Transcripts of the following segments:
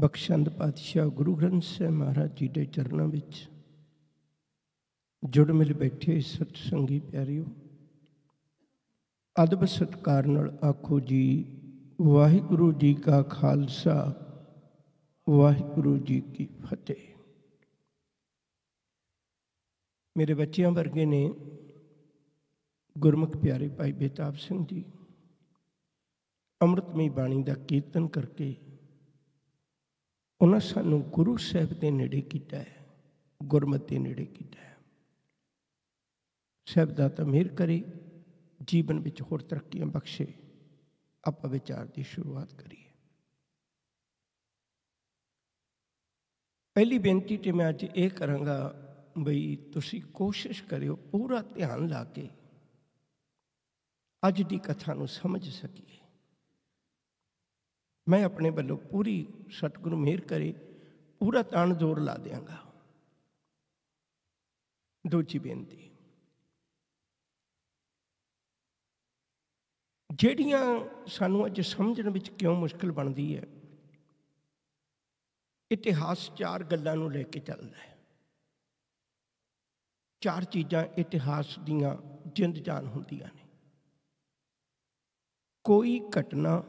ਬਖਸ਼ੰਦ ਪਾਤਸ਼ਾਹ ਗੁਰੂ ਗ੍ਰੰਥ ਸਾਹਿਬ ਮਹਾਰਾਜ ਜੀ ਦੇ ਚਰਨਾਂ ਵਿੱਚ ਜੁੜ ਮਿਲ ਬੈਠੇ ਸਤ ਸੰਗੀ ਪਿਆਰਿਓ ਅਦਬ ਸਤਕਾਰ ਨਾਲ ਆਖੋ ਜੀ ਵਾਹਿਗੁਰੂ ਜੀ ਕਾ ਖਾਲਸਾ ਵਾਹਿਗੁਰੂ ਜੀ ਕੀ ਫਤਿਹ ਮੇਰੇ ਬੱਚਿਆਂ ਵਰਗੇ ਨੇ ਗੁਰਮੁਖ ਪਿਆਰੇ ਭਾਈ ਬੇਤਾਬ ਸਿੰਘ ਜੀ ਅੰਮ੍ਰਿਤਮਈ ਬਾਣੀ ਦਾ ਕੀਰਤਨ ਕਰਕੇ ਉਹਨਾਂ ਸਾਨੂੰ ਗੁਰੂ ਸਾਹਿਬ ਦੇ ਨੇੜੇ ਕੀਤਾ ਹੈ ਗੁਰਮਤਿ ਨੇੜੇ ਕੀਤਾ ਹੈ ਸ਼ਬਦਾਂ ਦਾ ਤਮੀਰ ਕਰੇ ਜੀਵਨ ਵਿੱਚ ਹੋਰ ਤਰੱਕੀਆਂ ਬਖਸ਼ੇ ਆਪਾਂ ਵਿਚਾਰ ਦੀ ਸ਼ੁਰੂਆਤ ਕਰੀਏ ਪਹਿਲੀ ਬੇਨਤੀ ਤੇ ਮੈਂ ਅੱਜ ਇਹ ਕਰਾਂਗਾ ਬਈ ਤੁਸੀਂ ਕੋਸ਼ਿਸ਼ ਕਰਿਓ ਪੂਰਾ ਧਿਆਨ ਲਾ ਕੇ ਅੱਜ ਦੀ ਕਥਾ ਨੂੰ ਸਮਝ ਸਕੀਏ ਮੈਂ ਆਪਣੇ ਵੱਲੋਂ ਪੂਰੀ ਸਤਿਗੁਰੂ ਮਿਹਰ ਕਰੇ ਪੂਰਾ ਤਨ ਜ਼ੋਰ ਲਾ ਦਿਆਂਗਾ ਦੂਜੀ ਬੇਨਤੀ ਜਿਹੜੀਆਂ ਸਾਨੂੰ ਅੱਜ ਸਮਝਣ ਵਿੱਚ ਕਿਉਂ ਮੁਸ਼ਕਲ ਬਣਦੀ ਹੈ ਇਤਿਹਾਸ ਚਾਰ ਗੱਲਾਂ ਨੂੰ ਲੈ ਕੇ ਚੱਲਦਾ ਹੈ ਚਾਰ ਚੀਜ਼ਾਂ ਇਤਿਹਾਸ ਦੀਆਂ ਜਿੰਦ ਜਾਨ ਹੁੰਦੀਆਂ ਨੇ ਕੋਈ ਘਟਨਾ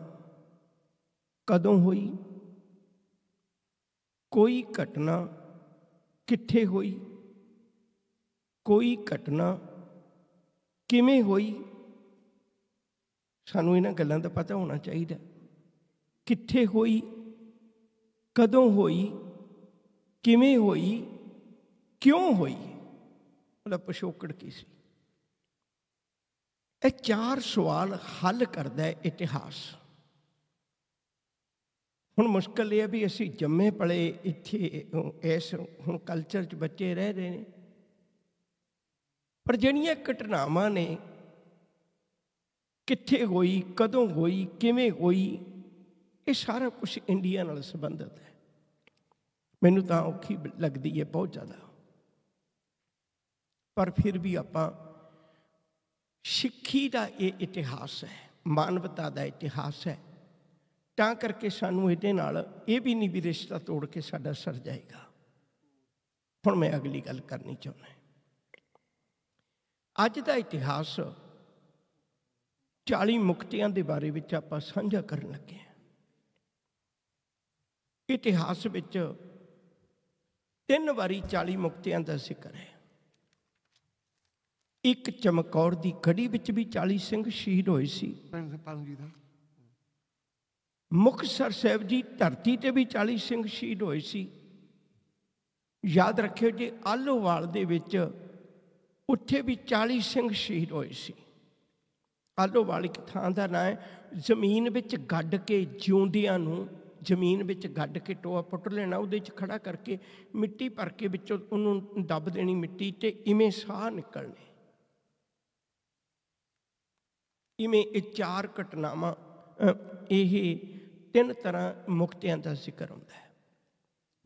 ਕਦੋਂ ਹੋਈ ਕੋਈ ਘਟਨਾ ਕਿੱਥੇ ਹੋਈ ਕੋਈ ਘਟਨਾ ਕਿਵੇਂ ਹੋਈ ਸਾਨੂੰ ਇਹਨਾਂ ਗੱਲਾਂ ਦਾ ਪਤਾ ਹੋਣਾ ਚਾਹੀਦਾ ਕਿੱਥੇ ਹੋਈ ਕਦੋਂ ਹੋਈ ਕਿਵੇਂ ਹੋਈ ਕਿਉਂ ਹੋਈ ਉਹਦਾ ਪਸ਼ੋਕੜ ਕੀ ਸੀ ਇਹ ਚਾਰ ਸਵਾਲ ਹੱਲ ਕਰਦਾ ਹੈ ਇਤਿਹਾਸ ਹੁਣ ਮੁਸ਼ਕਲ ਇਹ ਹੈ ਵੀ ਅਸੀਂ ਜੰਮੇ ਪਲੇ ਇੱਥੇ ਇਸ ਹੁਣ ਕਲਚਰ 'ਚ ਬੱਚੇ ਰਹਿ ਰਹੇ ਨੇ ਪਰ ਜਿਹੜੀਆਂ ਘਟਨਾਵਾਂ ਨੇ ਕਿੱਥੇ ਹੋਈ ਕਦੋਂ ਹੋਈ ਕਿਵੇਂ ਹੋਈ ਇਹ ਸਾਰਾ ਕੁਝ ਇੰਡੀਆ ਨਾਲ ਸੰਬੰਧਿਤ ਹੈ ਮੈਨੂੰ ਤਾਂ ਔਖੀ ਲੱਗਦੀ ਹੈ ਬਹੁਤ ਜ਼ਿਆਦਾ ਪਰ ਫਿਰ ਵੀ ਆਪਾਂ ਸਿੱਖੀ ਦਾ ਇਹ ਇਤਿਹਾਸ ਹੈ ਮਾਨਵਤਾ ਦਾ ਇਤਿਹਾਸ ਹੈ ਤਾਂ ਕਰਕੇ ਸਾਨੂੰ ਇਹਦੇ ਨਾਲ ਇਹ ਵੀ ਨਹੀਂ ਵੀ ਰਿਸ਼ਤਾ ਤੋੜ ਕੇ ਸਾਡਾ ਸਰ ਜਾਏਗਾ ਹੁਣ ਮੈਂ ਅਗਲੀ ਗੱਲ ਕਰਨੀ ਚਾਹੁੰਦਾ ਅੱਜ ਦਾ ਇਤਿਹਾਸ 40 ਮੁਕਤੀਆਂ ਦੇ ਬਾਰੇ ਵਿੱਚ ਆਪਾਂ ਸਾਂਝਾ ਕਰਨ ਲੱਗੇ ਹਾਂ ਇਤਿਹਾਸ ਵਿੱਚ ਤਿੰਨ ਵਾਰੀ 40 ਮੁਕਤੀਆਂ ਦਾ ਜ਼ਿਕਰ ਹੈ ਇੱਕ ਚਮਕੌਰ ਦੀ ਗੜੀ ਵਿੱਚ ਵੀ 40 ਸਿੰਘ ਸ਼ਹੀਦ ਹੋਏ ਸੀ ਪੰਜ ਜੀ ਦਾ ਸਰ ਸਾਹਿਬ ਜੀ ਧਰਤੀ ਤੇ ਵੀ 40 ਸਿੰਘ ਸ਼ਹੀਦ ਹੋਏ ਸੀ ਯਾਦ ਰੱਖਿਓ ਜੀ ਆਲੋਵਾਲ ਦੇ ਵਿੱਚ ਉੱਥੇ ਵੀ 40 ਸਿੰਘ ਸ਼ਹੀਦ ਹੋਏ ਸੀ ਆਲੋਵਾਲ ਇੱਕ ਥਾਂ ਦਾ ਨਾਂ ਹੈ ਜ਼ਮੀਨ ਵਿੱਚ ਗੱਡ ਕੇ ਜਿਉਂਦਿਆਂ ਨੂੰ ਜ਼ਮੀਨ ਵਿੱਚ ਗੱਡ ਕੇ ਟੋਆ ਪੁੱਟ ਲੈਣਾ ਉਹਦੇ 'ਚ ਖੜਾ ਕਰਕੇ ਮਿੱਟੀ ਭਰ ਕੇ ਵਿੱਚੋਂ ਉਹਨੂੰ ਦੱਬ ਦੇਣੀ ਮਿੱਟੀ ਤੇ ਇਵੇਂ ਸਾਹ ਨਿਕਲਣੇ ਇਵੇਂ ਇਹ ਚਾਰ ਘਟਨਾਵਾਂ ਇਹ ਤਿੰਨ ਤਰ੍ਹਾਂ ਮੁਕਤਿਆਂ ਦਾ ਜ਼ਿਕਰ ਹੁੰਦਾ ਹੈ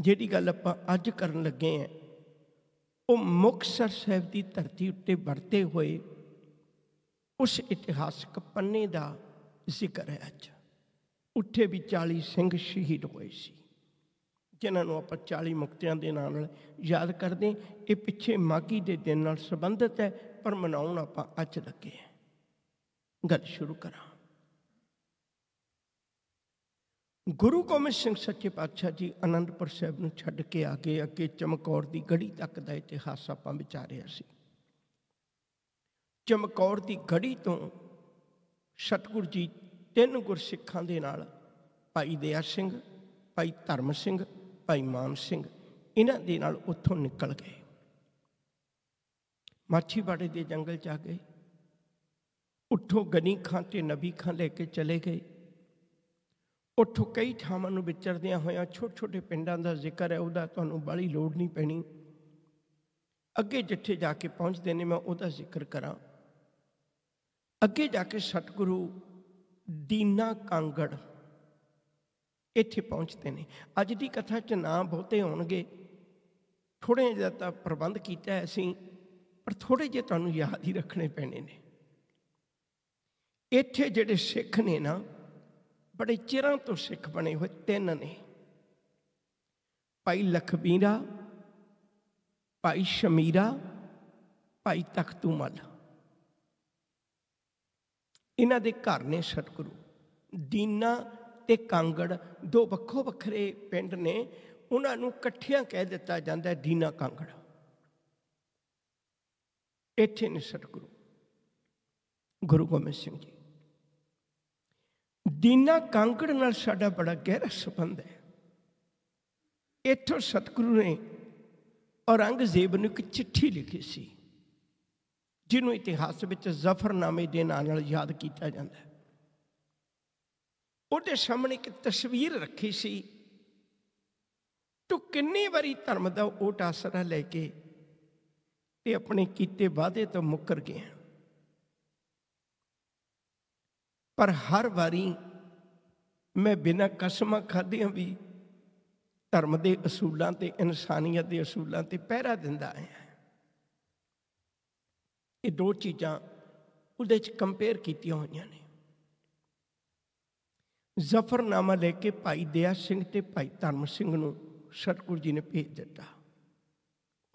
ਜਿਹੜੀ ਗੱਲ ਆਪਾਂ ਅੱਜ ਕਰਨ ਲੱਗੇ ਆ ਉਹ ਮੁਕਸਰ ਸਾਹਿਬ ਦੀ ਧਰਤੀ ਉੱਤੇ ਵਰਤੇ ਹੋਏ ਉਸ ਇਤਿਹਾਸਕ ਪੰਨੇ ਦਾ ਜ਼ਿਕਰ ਹੈ ਅੱਜ ਉੱਥੇ ਵੀ 40 ਸਿੰਘ ਸ਼ਹੀਦ ਹੋਏ ਸੀ ਜਿਨ੍ਹਾਂ ਨੂੰ ਆਪਾਂ 40 ਮੁਕਤਿਆਂ ਦੇ ਨਾਮ ਨਾਲ ਯਾਦ ਕਰਦੇ ਇਹ ਪਿੱਛੇ ਮਾਗੀ ਦੇ ਦਿਨ ਨਾਲ ਸੰਬੰਧਿਤ ਹੈ ਪਰ ਮਨਾਉਣ ਆਪਾਂ ਅੱਜ ਲੱਗੇ ਹਾਂ ਗੱਲ ਸ਼ੁਰੂ ਕਰਾਂ ਗੁਰੂ ਗੋਬਿੰਦ ਸਿੰਘ ਸੱਚੇ ਪਾਤਸ਼ਾਹ ਜੀ ਅਨੰਦਪੁਰ ਸਾਹਿਬ ਨੂੰ ਛੱਡ ਕੇ ਆ ਗਏ ਅੱਗੇ ਚਮਕੌਰ ਦੀ ਗੜੀ ਤੱਕ ਦਾ ਇਤਿਹਾਸ ਆਪਾਂ ਵਿਚਾਰਿਆ ਸੀ ਚਮਕੌਰ ਦੀ ਗੜੀ ਤੋਂ ਸਤਗੁਰ ਜੀ ਤਿੰਨ ਗੁਰਸਿੱਖਾਂ ਦੇ ਨਾਲ ਭਾਈ ਦਇਆ ਸਿੰਘ ਭਾਈ ਧਰਮ ਸਿੰਘ ਭਾਈ ਮਾਨ ਸਿੰਘ ਇਹਨਾਂ ਦੇ ਨਾਲ ਉੱਥੋਂ ਨਿਕਲ ਗਏ ਬਾੜੇ ਦੇ ਜੰਗਲ ਚ ਆ ਗਏ ਉੱਠੋ ਗਨੀ ਖਾਂ ਤੇ ਨਬੀ ਖਾਂ ਲੈ ਕੇ ਚਲੇ ਗਏ ਉੱਥੋਂ ਕਈ ਥਾਵਾਂ ਨੂੰ ਵਿਚਰਦਿਆਂ ਹੋਇਆਂ ਛੋਟੇ ਛੋਟੇ ਪਿੰਡਾਂ ਦਾ ਜ਼ਿਕਰ ਹੈ ਉਹਦਾ ਤੁਹਾਨੂੰ ਬੜੀ ਲੋੜ ਨਹੀਂ ਪੈਣੀ ਅੱਗੇ ਜਿੱਥੇ ਜਾ ਕੇ ਪਹੁੰਚਦੇ ਨੇ ਮੈਂ ਉਹਦਾ ਜ਼ਿਕਰ ਕਰਾਂ ਅੱਗੇ ਜਾ ਕੇ ਸਤਿਗੁਰੂ ਦੀਨਾ ਕਾਂਗੜ ਇੱਥੇ ਪਹੁੰਚਦੇ ਨੇ ਅੱਜ ਦੀ ਕਥਾ 'ਚ ਨਾਂ ਬਹੁਤੇ ਹੋਣਗੇ ਥੋੜੇ ਜਿਹਾ ਤਾਂ ਪ੍ਰਬੰਧ ਕੀਤਾ ਹੈ ਅਸੀਂ ਪਰ ਥੋੜੇ ਜਿਹਾ ਤੁਹਾਨੂੰ ਯਾਦ ਹੀ ਰੱਖਣੇ ਪੈਣੇ ਨੇ ਇੱਥੇ ਜਿਹੜੇ ਸਿੱਖ ਨੇ ਨਾ ਬੜੇ ਚਿਰਾਂ ਤੋਂ ਸਿੱਖ ਬਣੇ ਹੋਏ ਤਿੰਨ ਨੇ ਭਾਈ ਲਖਬੀਰਾ ਭਾਈ ਸ਼ਮੀਰਾ ਭਾਈ ਤਖਤੂਮਲ ਇਹਨਾਂ ਦੇ ਘਰ ਨੇ ਸਤਿਗੁਰੂ ਦੀਨਾ ਤੇ ਕਾਂਗੜ ਦੋ ਵੱਖੋ ਵੱਖਰੇ ਪਿੰਡ ਨੇ ਉਹਨਾਂ ਨੂੰ ਇਕੱਠਿਆਂ ਕਹਿ ਦਿੱਤਾ ਜਾਂਦਾ ਦੀਨਾ ਕਾਂਗੜ ਇੱਥੇ ਨੇ ਸਤਿਗੁਰੂ ਗੁਰੂ ਗੋਬਿੰਦ ਸਿੰਘ ਜੀ ਦੀਨਾ ਕਾਂਕੜ ਨਾਲ ਸਾਡਾ ਬੜਾ ਗਹਿਰਾ ਸਬੰਧ ਹੈ ਇੱਥੋਂ ਸਤਿਗੁਰੂ ਨੇ ਔਰੰਗਜ਼ੇਬ ਨੂੰ ਇੱਕ ਚਿੱਠੀ ਲਿਖੀ ਸੀ ਜਿਹਨੂੰ ਇਤਿਹਾਸ ਵਿੱਚ ਜ਼ਫਰਨਾਮੇ ਦੇ ਨਾਂ ਨਾਲ ਯਾਦ ਕੀਤਾ ਜਾਂਦਾ ਹੈ ਉਹਦੇ ਸਾਹਮਣੇ ਇੱਕ ਤਸਵੀਰ ਰੱਖੀ ਸੀ ਤੂੰ ਕਿੰਨੀ ਵਾਰੀ ਧਰਮ ਦਾ ਓਟ ਆਸਰਾ ਲੈ ਕੇ ਤੇ ਆਪਣੇ ਕੀਤੇ ਵਾਅਦੇ ਤੋਂ ਮੁੱਕਰ ਗਿਆ ਪਰ ਹਰ ਵਾਰੀ ਮੈਂ ਬਿਨਾਂ ਕਸਮਾਂ ਖਾਧੀਆਂ ਵੀ ਧਰਮ ਦੇ ਅਸੂਲਾਂ ਤੇ ਇਨਸਾਨੀਅਤ ਦੇ ਅਸੂਲਾਂ ਤੇ ਪਹਿਰਾ ਦਿੰਦਾ ਆਇਆ ਇਹ ਦੋ ਚੀਜ਼ਾਂ ਉਹਦੇ ਚ ਕੰਪੇਅਰ ਕੀਤੀਆਂ ਹੋਈਆਂ ਨੇ ਜ਼ਫਰਨਾਮਾ ਲੈ ਕੇ ਭਾਈ ਦਿਆ ਸਿੰਘ ਤੇ ਭਾਈ ਧਰਮ ਸਿੰਘ ਨੂੰ ਸਤਗੁਰੂ ਜੀ ਨੇ ਭੇਜ ਦਿੱਤਾ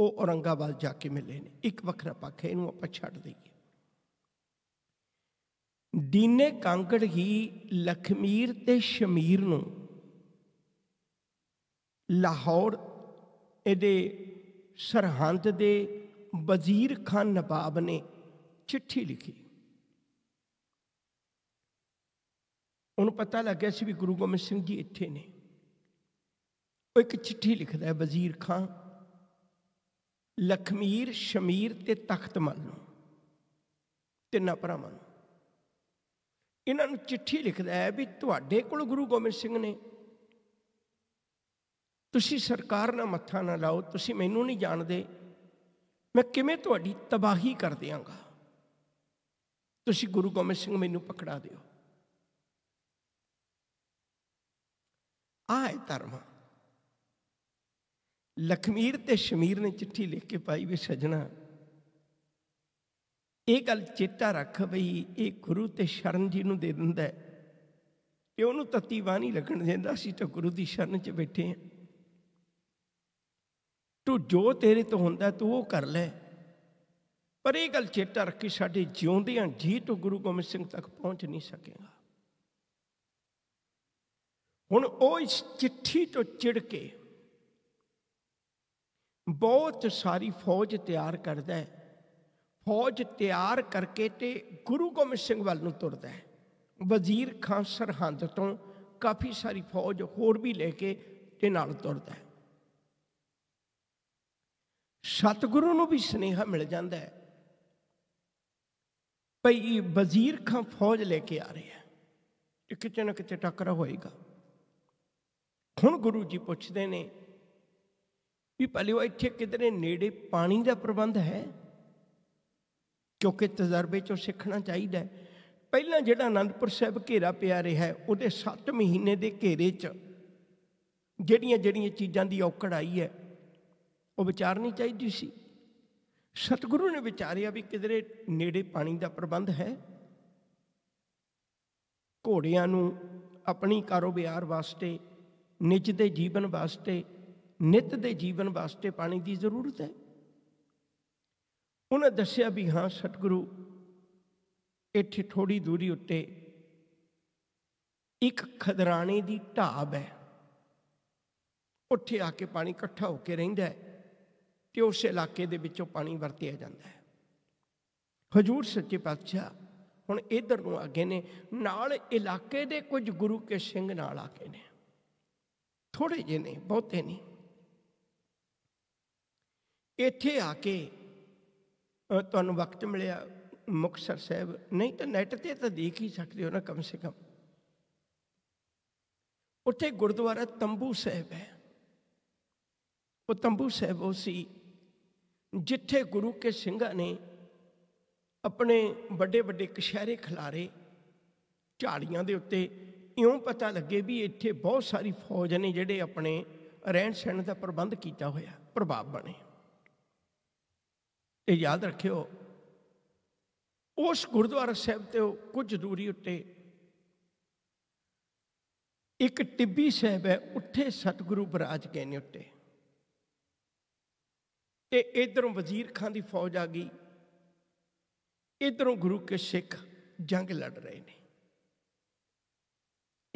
ਉਹ ਔਰੰਗਾਬਾਦ ਜਾ ਕੇ ਮਿਲੇ ਨੇ ਇੱਕ ਵੱਖਰਾ ਪੱਖ ਇਹਨੂੰ ਆਪਾਂ ਛੱਡ ਦਈਏ ਦੀਨੇ ਕਾਂਕੜ ਹੀ ਲਖਮੀਰ ਤੇ ਸ਼ਮੀਰ ਨੂੰ ਲਾਹੌਰ ਇਹਦੇ ਸਰਹੰਦ ਦੇ ਵਜ਼ੀਰ ਖਾਨ ਨਵਾਬ ਨੇ ਚਿੱਠੀ ਲਿਖੀ ਉਹਨੂੰ ਪਤਾ ਲੱਗਿਆ ਸੀ ਵੀ ਗੁਰੂ ਗੋਬਿੰਦ ਸਿੰਘ ਜੀ ਇੱਥੇ ਨੇ ਉਹ ਇੱਕ ਚਿੱਠੀ ਲਿਖਦਾ ਹੈ ਵਜ਼ੀਰ ਖਾਨ ਲਖਮੀਰ ਸ਼ਮੀਰ ਤੇ ਤਖਤ ਨੂੰ ਤਿੰਨਾਂ ਭਰਾਵਾਂ ਨੂੰ ਇਹਨਾਂ ਨੂੰ ਚਿੱਠੀ ਲਿਖਦਾ ਹੈ ਵੀ ਤੁਹਾਡੇ ਕੋਲ ਗੁਰੂ ਗੋਬਿੰਦ ਸਿੰਘ ਨੇ ਤੁਸੀਂ ਸਰਕਾਰ ਨਾਲ ਮੱਥਾ ਨਾ ਲਾਓ ਤੁਸੀਂ ਮੈਨੂੰ ਨਹੀਂ ਜਾਣਦੇ ਮੈਂ ਕਿਵੇਂ ਤੁਹਾਡੀ ਤਬਾਹੀ ਕਰ ਦਿਆਂਗਾ ਤੁਸੀਂ ਗੁਰੂ ਗੋਬਿੰਦ ਸਿੰਘ ਮੈਨੂੰ ਪਕੜਾ ਦਿਓ ਆਏ ਧਰਮ ਲਖਮੀਰ ਤੇ ਸ਼ਮੀਰ ਨੇ ਚਿੱਠੀ ਲਿਖ ਕੇ ਪਾਈ ਵੀ ਸਜਣਾ ਇਹ ਗੱਲ ਚੇਤਾ ਰੱਖ ਬਈ ਇਹ ਗੁਰੂ ਤੇ ਸ਼ਰਨ ਜੀ ਨੂੰ ਦੇ ਦਿੰਦਾ ਹੈ ਤੇ ਉਹਨੂੰ ਤਤੀ ਬਾਣੀ ਲੱਗਣ ਦਿੰਦਾ ਅਸੀਂ ਤਾਂ ਗੁਰੂ ਦੀ ਸ਼ਰਨ 'ਚ ਬੈਠੇ ਆ ਤੂੰ ਜੋ ਤੇਰੇ ਤੋਂ ਹੁੰਦਾ ਤੂੰ ਉਹ ਕਰ ਲੈ ਪਰ ਇਹ ਗੱਲ ਚੇਤਾ ਰੱਖੀ ਸਾਡੇ ਜਿਉਂਦਿਆਂ ਜੀ ਤੋਂ ਗੁਰੂ ਗੋਬਿੰਦ ਸਿੰਘ ਤੱਕ ਪਹੁੰਚ ਨਹੀਂ ਸਕੇਗਾ ਹੁਣ ਉਹ ਇਸ ਚਿੱਠੀ ਤੋਂ ਚਿੜ ਕੇ ਬਹੁਤ ਸਾਰੀ ਫੌਜ ਤਿਆਰ ਕਰਦਾ ਹੈ ਫੌਜ ਤਿਆਰ ਕਰਕੇ ਤੇ ਗੁਰੂ ਗੋਬਿੰਦ ਸਿੰਘ ਵੱਲ ਨੂੰ ਤੁਰਦਾ ਹੈ ਵਜ਼ੀਰ ਖਾਂ ਸਰਹੰਦ ਤੋਂ ਕਾਫੀ ਸਾਰੀ ਫੌਜ ਹੋਰ ਵੀ ਲੈ ਕੇ ਤੇ ਨਾਲ ਤੁਰਦਾ ਹੈ ਸਤਿਗੁਰੂ ਨੂੰ ਵੀ ਸਨੇਹਾ ਮਿਲ ਜਾਂਦਾ ਹੈ ਭਈ ਵਜ਼ੀਰ ਖਾਂ ਫੌਜ ਲੈ ਕੇ ਆ ਰਿਹਾ ਹੈ ਕਿਤੇ ਨਾ ਕਿਤੇ ਟੱਕਰ ਹੋਏਗਾ ਹੁਣ ਗੁਰੂ ਜੀ ਪੁੱਛਦੇ ਨੇ ਵੀ ਪਹਿਲੇ ਉਹ ਇੱਥੇ ਕਿਧਰੇ ਨੇੜੇ ਪਾਣੀ ਦਾ ਪ੍ਰਬੰਧ ਹੈ ਕਿਉਂਕਿ ਤਜਰਬੇ ਚੋਂ ਸਿੱਖਣਾ ਚਾਹੀਦਾ ਹੈ ਪਹਿਲਾਂ ਜਿਹੜਾ ਅਨੰਦਪੁਰ ਸਾਹਿਬ ਘੇਰਾ ਪਿਆ ਰਿਹਾ ਉਹਦੇ 7 ਮਹੀਨੇ ਦੇ ਘੇਰੇ 'ਚ ਜਿਹੜੀਆਂ ਜਿਹੜੀਆਂ ਚੀਜ਼ਾਂ ਦੀ ਔਕੜ ਆਈ ਹੈ ਉਹ ਵਿਚਾਰਨੀ ਚਾਹੀਦੀ ਸੀ ਸਤਿਗੁਰੂ ਨੇ ਵਿਚਾਰਿਆ ਵੀ ਕਿਧਰੇ ਨੇੜੇ ਪਾਣੀ ਦਾ ਪ੍ਰਬੰਧ ਹੈ ਘੋੜਿਆਂ ਨੂੰ ਆਪਣੀ ਕਾਰੋਬਾਰ ਵਾਸਤੇ ਨਿੱਜ ਦੇ ਜੀਵਨ ਵਾਸਤੇ ਨਿਤ ਦੇ ਜੀਵਨ ਵਾਸਤੇ ਪਾਣੀ ਦੀ ਜ਼ਰੂਰਤ ਹੈ ਉਹਨਾਂ ਦੱਸਿਆ ਵੀ ਹਾਂ ਸਤਿਗੁਰੂ ਇੱਥੇ ਥੋੜੀ ਦੂਰੀ ਉੱਤੇ ਇੱਕ ਖਦਰਾਣੇ ਦੀ ਢਾਬ ਹੈ ਉੱਥੇ ਆ ਕੇ ਪਾਣੀ ਇਕੱਠਾ ਹੋ ਕੇ ਰਹਿੰਦਾ ਹੈ ਤੇ ਉਸ ਇਲਾਕੇ ਦੇ ਵਿੱਚੋਂ ਪਾਣੀ ਵਰਤਿਆ ਜਾਂਦਾ ਹੈ ਹਜੂਰ ਸੱਚੇ ਪਾਤਸ਼ਾਹ ਹੁਣ ਇਧਰ ਨੂੰ ਅੱਗੇ ਨੇ ਨਾਲ ਇਲਾਕੇ ਦੇ ਕੁਝ ਗੁਰੂ ਕੇ ਸਿੰਘ ਨਾਲ ਆ ਕੇ ਨੇ ਥੋੜੇ ਜਿਹੇ ਨੇ ਬਹੁਤੇ ਨਹੀਂ ਇੱਥੇ ਆ ਕੇ ਤੁਹਾਨੂੰ ਵਕਤ ਮਿਲਿਆ ਮੁਕਸਰ ਸਾਹਿਬ ਨਹੀਂ ਤਾਂ ਨੈਟ ਤੇ ਤਾਂ ਦੇਖ ਹੀ ਸਕਦੇ ਹੋ ਨਾ ਕਮ ਸੇ ਕਮ ਉੱਥੇ ਗੁਰਦੁਆਰਾ ਤੰਬੂ ਸਾਹਿਬ ਹੈ ਉਹ ਤੰਬੂ ਸਾਹਿਬ ਉਹ ਸੀ ਜਿੱਥੇ ਗੁਰੂ ਕੇ ਸਿੰਘਾਂ ਨੇ ਆਪਣੇ ਵੱਡੇ ਵੱਡੇ ਕਸ਼ਹਿਰੇ ਖਿਲਾਰੇ ਝਾੜੀਆਂ ਦੇ ਉੱਤੇ ਇਉਂ ਪਤਾ ਲੱਗੇ ਵੀ ਇੱਥੇ ਬਹੁਤ ਸਾਰੀ ਫੌਜ ਨੇ ਜਿਹੜੇ ਆਪਣੇ ਰਹਿਣ ਸਹਿਣ ਦਾ ਪ੍ਰਬੰਧ ਕੀਤਾ ਹੋਇਆ ਪ੍ਰਭਾਵ ਬਣੇ ਇਹ ਯਾਦ ਰੱਖਿਓ ਉਸ ਗੁਰਦੁਆਰਾ ਸਾਹਿਬ ਤੇ ਕੁਝ ਦੂਰੀ ਉੱਤੇ ਇੱਕ ਟਿੱਬੀ ਸਾਹਿਬ ਹੈ ਉੱਥੇ ਸਤਿਗੁਰੂ ਬਰਾਜ ਨੇ ਉੱਤੇ ਤੇ ਇਧਰੋਂ ਵਜ਼ੀਰ ਖਾਨ ਦੀ ਫੌਜ ਆ ਗਈ ਇਧਰੋਂ ਗੁਰੂ ਕੇ ਸਿੱਖ ਜੰਗ ਲੜ ਰਹੇ ਨੇ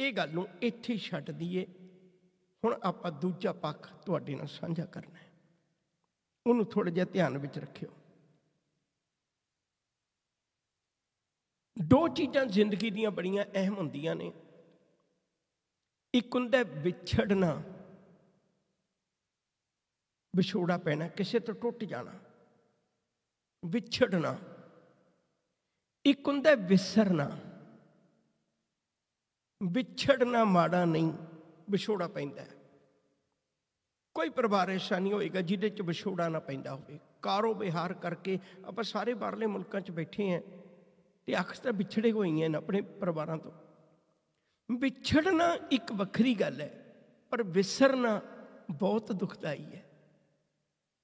ਇਹ ਗੱਲ ਨੂੰ ਇੱਥੇ ਛੱਡ ਦਈਏ ਹੁਣ ਆਪਾਂ ਦੂਜਾ ਪੱਖ ਤੁਹਾਡੇ ਨਾਲ ਸਾਂਝਾ ਕਰਨਾ ਹੈ ਉਹਨੂੰ ਥੋੜਾ ਜਿਹਾ ਧਿਆਨ ਵਿੱਚ ਰੱਖਿਓ ਦੋ ਚੀਜ਼ਾਂ ਜ਼ਿੰਦਗੀ ਦੀਆਂ ਬੜੀਆਂ ਅਹਿਮ ਹੁੰਦੀਆਂ ਨੇ ਇੱਕ ਹੁੰਦਾ ਵਿਛੜਨਾ ਵਿਛੋੜਾ ਪੈਣਾ ਕਿਸੇ ਤੋਂ ਟੁੱਟ ਜਾਣਾ ਵਿਛੜਨਾ ਇੱਕ ਹੁੰਦਾ ਵਿਸਰਨਾ ਵਿਛੜਨਾ ਮਾੜਾ ਨਹੀਂ ਵਿਛੋੜਾ ਪੈਂਦਾ ਕੋਈ ਪਰਿਵਾਰੇਸ਼ਾ ਨਹੀਂ ਹੋਏਗਾ ਜਿਹਦੇ ਚ ਵਿਛੋੜਾ ਨਾ ਪੈਂਦਾ ਹੋਵੇ ਕਾਰੋਬਾਰ ਕਰਕੇ ਆਪਾਂ ਸਾਰੇ ਬਾਹਰਲੇ ਮੁਲਕਾਂ 'ਚ ਬੈਠੇ ਆਂ ਤੇ ਅਕਸਰ ਵਿਛੜੇ ਹੋਈਆਂ ਨੇ ਆਪਣੇ ਪਰਿਵਾਰਾਂ ਤੋਂ ਵਿਛੜਨਾ ਇੱਕ ਵੱਖਰੀ ਗੱਲ ਹੈ ਪਰ ਵਿਸਰਨਾ ਬਹੁਤ ਦੁਖਦਾਈ ਹੈ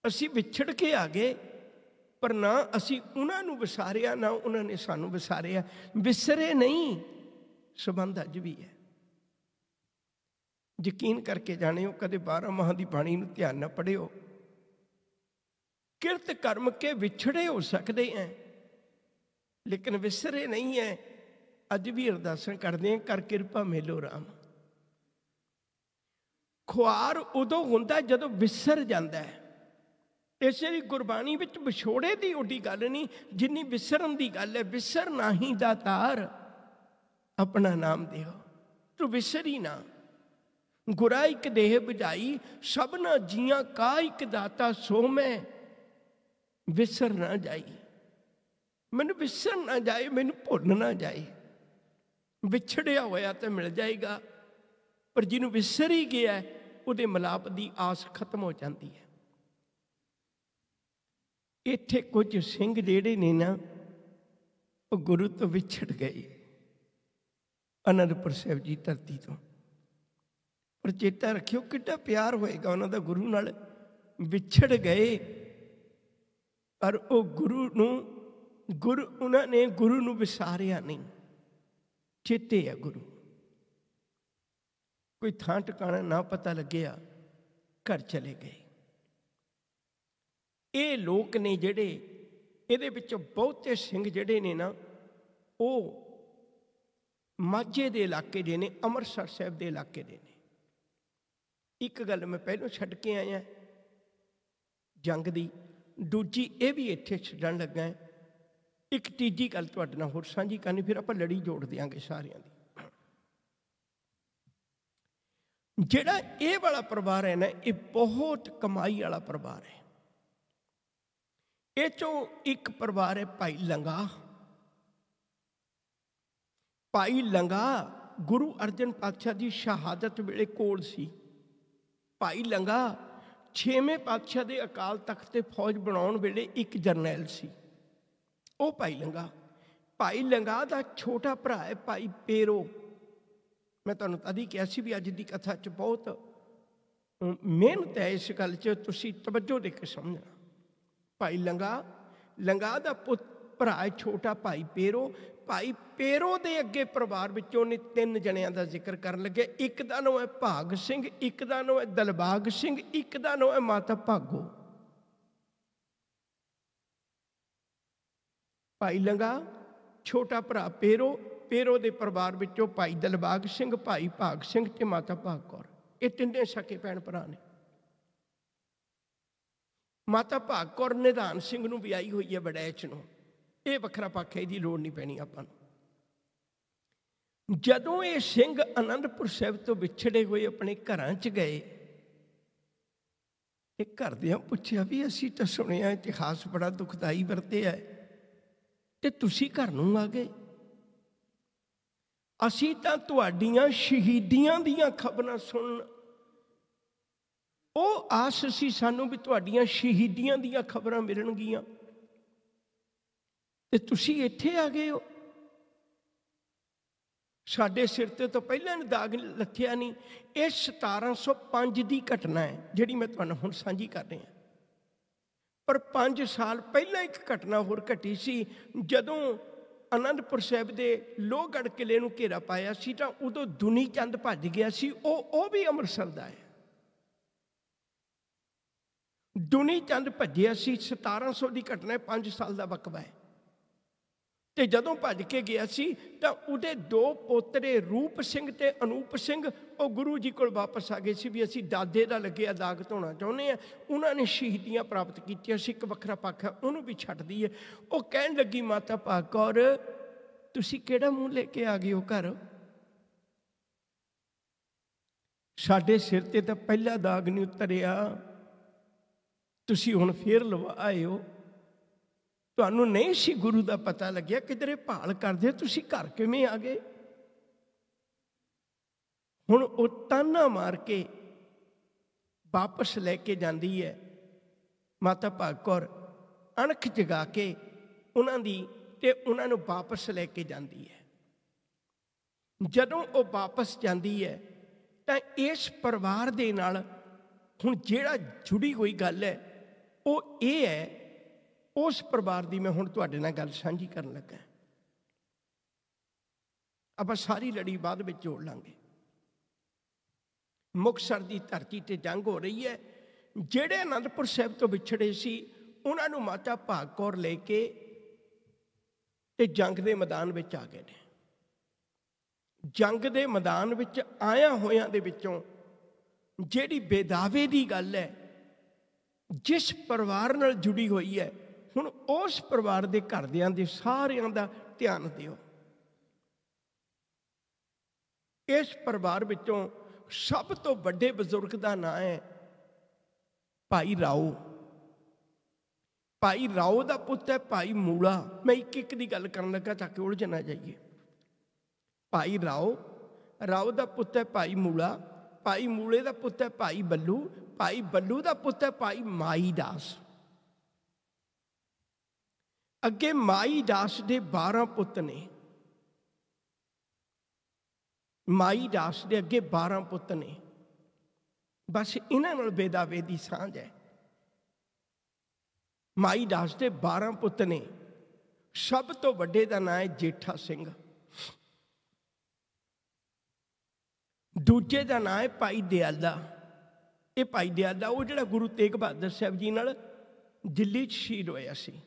ਅਸੀਂ ਵਿਛੜ ਕੇ ਆ ਗਏ ਪਰ ਨਾ ਅਸੀਂ ਉਹਨਾਂ ਨੂੰ ਵਿਸਾਰਿਆ ਨਾ ਉਹਨਾਂ ਨੇ ਸਾਨੂੰ ਵਿਸਾਰਿਆ ਵਿਸਰੇ ਨਹੀਂ ਸਬੰਧ ਅੱਜ ਵੀ ਹੈ ਯਕੀਨ ਕਰਕੇ ਜਾਣਿਓ ਕਦੇ 12 ਮਾਹ ਦੀ ਬਾਣੀ ਨੂੰ ਧਿਆਨ ਨਾਲ ਪੜਿਓ ਕਿਰਤ ਕਰਮ ਕੇ ਵਿਛੜੇ ਹੋ ਸਕਦੇ ਐ ਲੇਕਿਨ ਵਿਸਰੇ ਨਹੀਂ ਹੈ ਅੱਜ ਵੀ ਅਰਦਾਸਾਂ ਕਰਦੇ ਆਂ ਕਰ ਕਿਰਪਾ ਮੇਲੋ ਰਾਮ ਖੁਆਰ ਉਦੋਂ ਹੁੰਦਾ ਜਦੋਂ ਵਿਸਰ ਜਾਂਦਾ ਹੈ ਇਸੇ ਲਈ ਗੁਰਬਾਣੀ ਵਿੱਚ ਵਿਛੋੜੇ ਦੀ ਓਡੀ ਗੱਲ ਨਹੀਂ ਜਿੰਨੀ ਵਿਸਰਨ ਦੀ ਗੱਲ ਹੈ ਵਿਸਰ ਨਾਹੀ ਦਾਤਾਰ ਆਪਣਾ ਨਾਮ ਦਿਓ ਤੂੰ ਵਿਸਰੀ ਨਾ ਗੁਰਾ ਇੱਕ ਦੇਹ ਬਿਝਾਈ ਸਭਨਾ ਜੀਆਂ ਕਾ ਇੱਕ ਦਾਤਾ ਸੋਮੈ ਵਿਸਰ ਨਾ ਜਾਈ ਮੈਨੂੰ ਵਿਸਰ ਨਾ ਜਾਏ ਮੈਨੂੰ ਭੁੱਲ ਨਾ ਜਾਏ ਵਿਛੜਿਆ ਹੋਇਆ ਤੇ ਮਿਲ ਜਾਏਗਾ ਪਰ ਜਿਹਨੂੰ ਵਿਸਰ ਹੀ ਗਿਆ ਉਹਦੇ ਮਲਾਪ ਦੀ ਆਸ ਖਤਮ ਹੋ ਜਾਂਦੀ ਹੈ ਇੱਥੇ ਕੁਝ ਸਿੰਘ ਜਿਹੜੇ ਨੇ ਨਾ ਉਹ ਗੁਰੂ ਤੋਂ ਵਿਛੜ ਗਏ ਅਨੰਦਪੁਰ ਸਾਹਿਬ ਜੀ ਧਰਤੀ ਤੋਂ ਪਰ ਚੇਤਾ ਰੱਖਿਓ ਕਿੱਡਾ ਪਿਆਰ ਹੋਏਗਾ ਉਹਨਾਂ ਦਾ ਗੁਰੂ ਨਾਲ ਵਿਛੜ ਗਏ ਪਰ ਉਹ ਗੁਰੂ ਨੂੰ ਗੁਰੂ ਉਹਨਾਂ ਨੇ ਗੁਰੂ ਨੂੰ ਵਿਸਾਰਿਆ ਨਹੀਂ ਚੇਤੇ ਹੈ ਗੁਰੂ ਕੋਈ ਥਾਂ ਟਿਕਾਣਾ ਨਾ ਪਤਾ ਲੱਗਿਆ ਘਰ ਚਲੇ ਗਏ ਇਹ ਲੋਕ ਨੇ ਜਿਹੜੇ ਇਹਦੇ ਵਿੱਚੋਂ ਬਹੁਤੇ ਸਿੰਘ ਜਿਹੜੇ ਨੇ ਨਾ ਉਹ ਮਾਝੇ ਦੇ ਇਲਾਕੇ ਦੇ ਨੇ ਅੰਮ੍ਰਿਤਸਰ ਸਾਹਿਬ ਦੇ ਇਲਾਕੇ ਦੇ ਨੇ ਇੱਕ ਗੱਲ ਮੈਂ ਪਹਿਲਾਂ ਛੱਡ ਕੇ ਆਇਆ ਜੰਗ ਦੀ ਦੂਜੀ ਇਹ ਵੀ ਇੱਥੇ ਛੱਡਣ ਲੱਗਾ ਇੱਕ ਤੀਜੀ ਗੱਲ ਤੁਹਾਡੇ ਨਾਲ ਹੋਰ ਸਾਂਝੀ ਕਰਨੀ ਫਿਰ ਆਪਾਂ ਲੜੀ ਜੋੜ ਦਿਆਂਗੇ ਸਾਰਿਆਂ ਦੀ ਜਿਹੜਾ ਇਹ ਵਾਲਾ ਪਰਿਵਾਰ ਹੈ ਨਾ ਇਹ ਬਹੁਤ ਕਮਾਈ ਵਾਲਾ ਪਰਿਵਾਰ ਹੈ ਇਹ ਚੋਂ ਇੱਕ ਪਰਿਵਾਰ ਹੈ ਭਾਈ ਲੰਗਾ ਭਾਈ ਲੰਗਾ ਗੁਰੂ ਅਰਜਨ ਪਾਤਸ਼ਾਹ ਦੀ ਸ਼ਹਾਦਤ ਵੇਲੇ ਕੋਲ ਸੀ ਭਾਈ ਲੰਗਾ 6ਵੇਂ ਪਾਤਸ਼ਾਹ ਦੇ ਅਕਾਲ ਤਖਤ ਤੇ ਫੌਜ ਬਣਾਉਣ ਵੇਲੇ ਇੱਕ ਜਰਨੈਲ ਸੀ ਉਹ ਭਾਈ ਲੰਗਾ ਭਾਈ ਲੰਗਾ ਦਾ ਛੋਟਾ ਭਰਾ ਹੈ ਭਾਈ ਪੇਰੋ ਮੈਂ ਤੁਹਾਨੂੰ ਤਦੀ ਕਿਹਾ ਸੀ ਵੀ ਅੱਜ ਦੀ ਕਥਾ 'ਚ ਬਹੁਤ ਮਿਹਨਤ ਹੈ ਇਸ ਗੱਲ 'ਚ ਤੁਸੀਂ ਤਵੱਜੋ ਦੇ ਕੇ ਸਮਝਣਾ ਭਾਈ ਲੰਗਾ ਲੰਗਾ ਦਾ ਪੁੱਤ ਭਰਾ ਹੈ ਛੋਟਾ ਭਾਈ ਪੇਰੋ ਭਾਈ ਪੇਰੋ ਦੇ ਅੱਗੇ ਪਰਿਵਾਰ ਵਿੱਚੋਂ ਨੇ ਤਿੰਨ ਜਣਿਆਂ ਦਾ ਜ਼ਿਕਰ ਕਰਨ ਲੱਗੇ ਇੱਕ ਦਾ ਨਾਮ ਹੈ ਭਾਗ ਸਿੰਘ ਇੱਕ ਦਾ ਨਾਮ ਹੈ ਦਲਬਾਗ ਸਿੰਘ ਇੱਕ ਦਾ ਨਾਮ ਹੈ ਮਾਤਾ ਭਾਗੋ ਭਾਈ ਲੰਗਾ ਛੋਟਾ ਭਰਾ ਪੇਰੋ ਪੇਰੋ ਦੇ ਪਰਿਵਾਰ ਵਿੱਚੋਂ ਭਾਈ ਦਲਬਾਗ ਸਿੰਘ ਭਾਈ ਭਾਗ ਸਿੰਘ ਤੇ ਮਾਤਾ ਭਾਗ ਕੌਰ ਇਹ ਤਿੰਨੇ ਸਕੇ ਭੈਣ ਭਰਾ ਨੇ ਮਾਤਾ ਭਾਗ ਕੌਰ ਨਿਧਾਨ ਸਿੰਘ ਨੂੰ ਵਿਆਹੀ ਹੋਈ ਹੈ ਬੜੈਚ ਨੂੰ ਇਹ ਵੱਖਰਾ ਪੱਖ ਹੈ ਦੀ ਲੋੜ ਨਹੀਂ ਪੈਣੀ ਆਪਾਂ ਨੂੰ ਜਦੋਂ ਇਹ ਸਿੰਘ ਅਨੰਦਪੁਰ ਸਾਹਿਬ ਤੋਂ ਵਿਛੜੇ ਹੋਏ ਆਪਣੇ ਘਰਾਂ 'ਚ ਗਏ ਇਹ ਘਰਦਿਆਂ ਪੁੱਛਿਆ ਵੀ ਅਸੀਂ ਤਾਂ ਸੁਣਿਆ ਇਤਿਹਾਸ ਬੜਾ ਦੁਖਦਾਈ ਵਰਤੇ ਹੈ ਤੇ ਤੁਸੀਂ ਘਰ ਨੂੰ ਆ ਗਏ ਅਸੀਂ ਤਾਂ ਤੁਹਾਡੀਆਂ ਸ਼ਹੀਦੀਆਂ ਦੀਆਂ ਖਬਰਾਂ ਸੁਣਨ ਉਹ ਆਸ ਸੀ ਸਾਨੂੰ ਵੀ ਤੁਹਾਡੀਆਂ ਸ਼ਹੀਦੀਆਂ ਦੀਆਂ ਖਬਰਾਂ ਮਿਲਣਗੀਆਂ ਤੇ ਤੁਸੀਂ ਇੱਥੇ ਆ ਗਏ ਹੋ ਸਾਡੇ ਸਿਰ ਤੇ ਤਾਂ ਪਹਿਲਾਂ ਹੀ ਦਾਗ ਲੱਥਿਆ ਨਹੀਂ ਇਹ 1705 ਦੀ ਘਟਨਾ ਹੈ ਜਿਹੜੀ ਮੈਂ ਤੁਹਾਨੂੰ ਹੁਣ ਸਾਂਝੀ ਕਰ ਰਿਹਾ ਪਰ 5 ਸਾਲ ਪਹਿਲਾਂ ਇੱਕ ਘਟਨਾ ਹੋਰ ਘਟੀ ਸੀ ਜਦੋਂ ਅਨੰਦਪੁਰ ਸਾਹਿਬ ਦੇ ਲੋਹਗੜ ਕਿਲੇ ਨੂੰ ਘੇਰਾ ਪਾਇਆ ਸੀ ਤਾਂ ਉਦੋਂ ਦੁਨੀ ਚੰਦ ਭੱਜ ਗਿਆ ਸੀ ਉਹ ਉਹ ਵੀ ਅੰਮ੍ਰਿਤਸਰ ਦਾ ਹੈ ਦੁਨੀ ਚੰਦ ਭੱਜਿਆ ਸੀ 1700 ਦੀ ਘਟਨਾ ਹੈ 5 ਸਾਲ ਦਾ ਵਕਵਾ ਹੈ ਤੇ ਜਦੋਂ ਭੱਜ ਕੇ ਗਿਆ ਸੀ ਤਾਂ ਉਹਦੇ ਦੋ ਪੋਤਰੇ ਰੂਪ ਸਿੰਘ ਤੇ ਅਨੂਪ ਸਿੰਘ ਉਹ ਗੁਰੂ ਜੀ ਕੋਲ ਵਾਪਸ ਆ ਗਏ ਸੀ ਵੀ ਅਸੀਂ ਦਾਦੇ ਦਾ ਲੱਗਿਆ ਦਾਗ ਧੋਣਾ ਚਾਹੁੰਦੇ ਆ ਉਹਨਾਂ ਨੇ ਸ਼ਹੀਦੀਆਂ ਪ੍ਰਾਪਤ ਕੀਤੀਆਂ ਸੀ ਇੱਕ ਵੱਖਰਾ ਪੱਖ ਉਹਨੂੰ ਵੀ ਛੱਡ ਦਈਏ ਉਹ ਕਹਿਣ ਲੱਗੀ ਮਾਤਾ ਭਾਗ ਕੌਰ ਤੁਸੀਂ ਕਿਹੜਾ ਮੂੰਹ ਲੈ ਕੇ ਆ ਗਏ ਹੋ ਘਰ ਸਾਡੇ ਸਿਰ ਤੇ ਤਾਂ ਪਹਿਲਾ ਦਾਗ ਨਹੀਂ ਉਤਰਿਆ ਤੁਸੀਂ ਹੁਣ ਫੇਰ ਲਵਾਇਓ ਤੁਹਾਨੂੰ ਨਹੀਂ ਸੀ ਗੁਰੂ ਦਾ ਪਤਾ ਲੱਗਿਆ ਕਿਧਰੇ ਭਾਲ ਕਰਦੇ ਤੁਸੀਂ ਘਰ ਕਿਵੇਂ ਆ ਗਏ ਹੁਣ ਉਹ ਤਾਨਾ ਮਾਰ ਕੇ ਵਾਪਸ ਲੈ ਕੇ ਜਾਂਦੀ ਹੈ ਮਾਤਾ ਭਾਗ ਕੌਰ ਅਣਖ ਜਗਾ ਕੇ ਉਹਨਾਂ ਦੀ ਤੇ ਉਹਨਾਂ ਨੂੰ ਵਾਪਸ ਲੈ ਕੇ ਜਾਂਦੀ ਹੈ ਜਦੋਂ ਉਹ ਵਾਪਸ ਜਾਂਦੀ ਹੈ ਤਾਂ ਇਸ ਪਰਿਵਾਰ ਦੇ ਨਾਲ ਹੁਣ ਜਿਹੜਾ ਜੁੜੀ ਹੋਈ ਗੱਲ ਹੈ ਉਹ ਇਹ ਹੈ ਉਸ ਪਰਿਵਾਰ ਦੀ ਮੈਂ ਹੁਣ ਤੁਹਾਡੇ ਨਾਲ ਗੱਲ ਸਾਂਝੀ ਕਰਨ ਲੱਗਾ ਆਪਾਂ ਸਾਰੀ ਲੜੀ ਬਾਅਦ ਵਿੱਚ ਜੋੜ ਲਾਂਗੇ ਮੁਕਸਰ ਦੀ ਧਰਤੀ ਤੇ ਜੰਗ ਹੋ ਰਹੀ ਹੈ ਜਿਹੜੇ ਅਨੰਦਪੁਰ ਸਾਹਿਬ ਤੋਂ ਵਿਛੜੇ ਸੀ ਉਹਨਾਂ ਨੂੰ ਮਾਤਾ ਭਾਗ ਕੌਰ ਲੈ ਕੇ ਤੇ ਜੰਗ ਦੇ ਮੈਦਾਨ ਵਿੱਚ ਆ ਗਏ ਨੇ ਜੰਗ ਦੇ ਮੈਦਾਨ ਵਿੱਚ ਆਇਆ ਹੋਇਆਂ ਦੇ ਵਿੱਚੋਂ ਜਿਹੜੀ ਬੇਦਾਵੇ ਦੀ ਗੱਲ ਹੈ ਜਿਸ ਪਰਿਵਾਰ ਨਾਲ ਜੁੜੀ ਹੋਈ ਹੈ ਹੁਣ ਉਸ ਪਰਿਵਾਰ ਦੇ ਘਰਦਿਆਂ ਦੇ ਸਾਰਿਆਂ ਦਾ ਧਿਆਨ ਦਿਓ ਇਸ ਪਰਿਵਾਰ ਵਿੱਚੋਂ ਸਭ ਤੋਂ ਵੱਡੇ ਬਜ਼ੁਰਗ ਦਾ ਨਾਂ ਹੈ ਭਾਈ ਰਾਓ ਭਾਈ ਰਾਓ ਦਾ ਪੁੱਤ ਹੈ ਭਾਈ ਮੂਲਾ ਮੈਂ ਇੱਕ ਇੱਕ ਦੀ ਗੱਲ ਕਰਨ ਲੱਗਾ ਤਾਂ ਕਿ ਉਲਝਣਾ ਜਾਈਏ ਭਾਈ ਰਾਓ ਰਾਓ ਦਾ ਪੁੱਤ ਹੈ ਭਾਈ ਮੂਲਾ ਭਾਈ ਮੂਲੇ ਦਾ ਪੁੱਤ ਹੈ ਭਾਈ ਬੱਲੂ ਭਾਈ ਬੱਲੂ ਦਾ ਪੁੱਤ ਹੈ ਭਾਈ ਮਾਈ ਦਾਸ ਅੱਗੇ ਮਾਈ ਦਾਸ ਦੇ 12 ਪੁੱਤ ਨੇ ਮਾਈ ਦਾਸ ਦੇ ਅੱਗੇ 12 ਪੁੱਤ ਨੇ ਬਸ ਇਹਨਾਂ ਨਾਲ ਬੇਦਾਵੇ ਦੀ ਸਾਂਝ ਹੈ ਮਾਈ ਦਾਸ ਦੇ 12 ਪੁੱਤ ਨੇ ਸਭ ਤੋਂ ਵੱਡੇ ਦਾ ਨਾਂ ਹੈ ਜੇਠਾ ਸਿੰਘ ਦੂਜੇ ਦਾ ਨਾਂ ਹੈ ਭਾਈ ਦਿਆਲਾ ਇਹ ਭਾਈ ਦਿਆਲਾ ਉਹ ਜਿਹੜਾ ਗੁਰੂ ਤੇਗ ਬਹਾਦਰ ਸਾਹਿਬ ਜੀ ਨਾਲ ਦਿੱਲੀ 'ਚ ਸ਼ਹੀਦ ਹੋਇਆ ਸੀ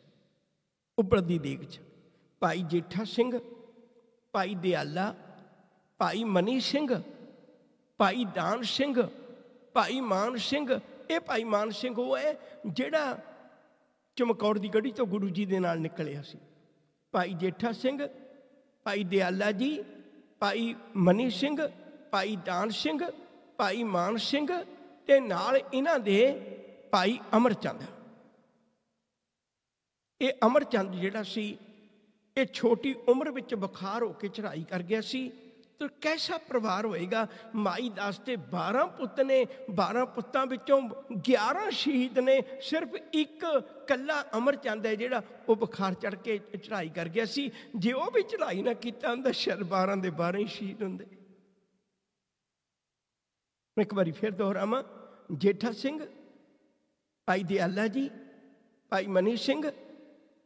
ਉਪਰ ਦੀ ਦੇਖ ਚ ਭਾਈ ਜੇਠਾ ਸਿੰਘ ਭਾਈ ਦਿਆਲਾ ਭਾਈ ਮਨੀ ਸਿੰਘ ਭਾਈ ਦਾਨ ਸਿੰਘ ਭਾਈ ਮਾਨ ਸਿੰਘ ਇਹ ਭਾਈ ਮਾਨ ਸਿੰਘ ਉਹ ਹੈ ਜਿਹੜਾ ਚਮਕੌਰ ਦੀ ਗੱਡੀ ਤੋਂ ਗੁਰੂ ਜੀ ਦੇ ਨਾਲ ਨਿਕਲਿਆ ਸੀ ਭਾਈ ਜੇਠਾ ਸਿੰਘ ਭਾਈ ਦਿਆਲਾ ਜੀ ਭਾਈ ਮਨੀ ਸਿੰਘ ਭਾਈ ਦਾਨ ਸਿੰਘ ਭਾਈ ਮਾਨ ਸਿੰਘ ਤੇ ਨਾਲ ਇਹਨਾਂ ਦੇ ਭਾਈ ਅਮਰਚੰਦ ਇਹ ਅਮਰਚੰਦ ਜਿਹੜਾ ਸੀ ਇਹ ਛੋਟੀ ਉਮਰ ਵਿੱਚ ਬੁਖਾਰ ਹੋ ਕੇ ਚੜਾਈ ਕਰ ਗਿਆ ਸੀ ਤੇ ਕੈਸਾ ਪਰਿਵਾਰ ਹੋਏਗਾ ਮਾਈ ਦਾਸ ਤੇ 12 ਪੁੱਤ ਨੇ 12 ਪੁੱਤਾਂ ਵਿੱਚੋਂ 11 ਸ਼ਹੀਦ ਨੇ ਸਿਰਫ ਇੱਕ ਕੱਲਾ ਅਮਰਚੰਦ ਹੈ ਜਿਹੜਾ ਉਹ ਬੁਖਾਰ ਚੜ ਕੇ ਚੜਾਈ ਕਰ ਗਿਆ ਸੀ ਜੇ ਉਹ ਵੀ ਚੜਾਈ ਨਾ ਕੀਤਾ ਹੁੰਦਾ ਸ਼ਰ 12 ਦੇ 12 ਹੀ ਸ਼ਹੀਦ ਹੁੰਦੇ ਇੱਕ ਵਾਰੀ ਫਿਰ ਦੁਹਰਾਵਾਂ ਜੇਠਾ ਸਿੰਘ ਭਾਈ ਅੱਲਾ ਜੀ ਭਾਈ ਮਨੀ ਸਿੰਘ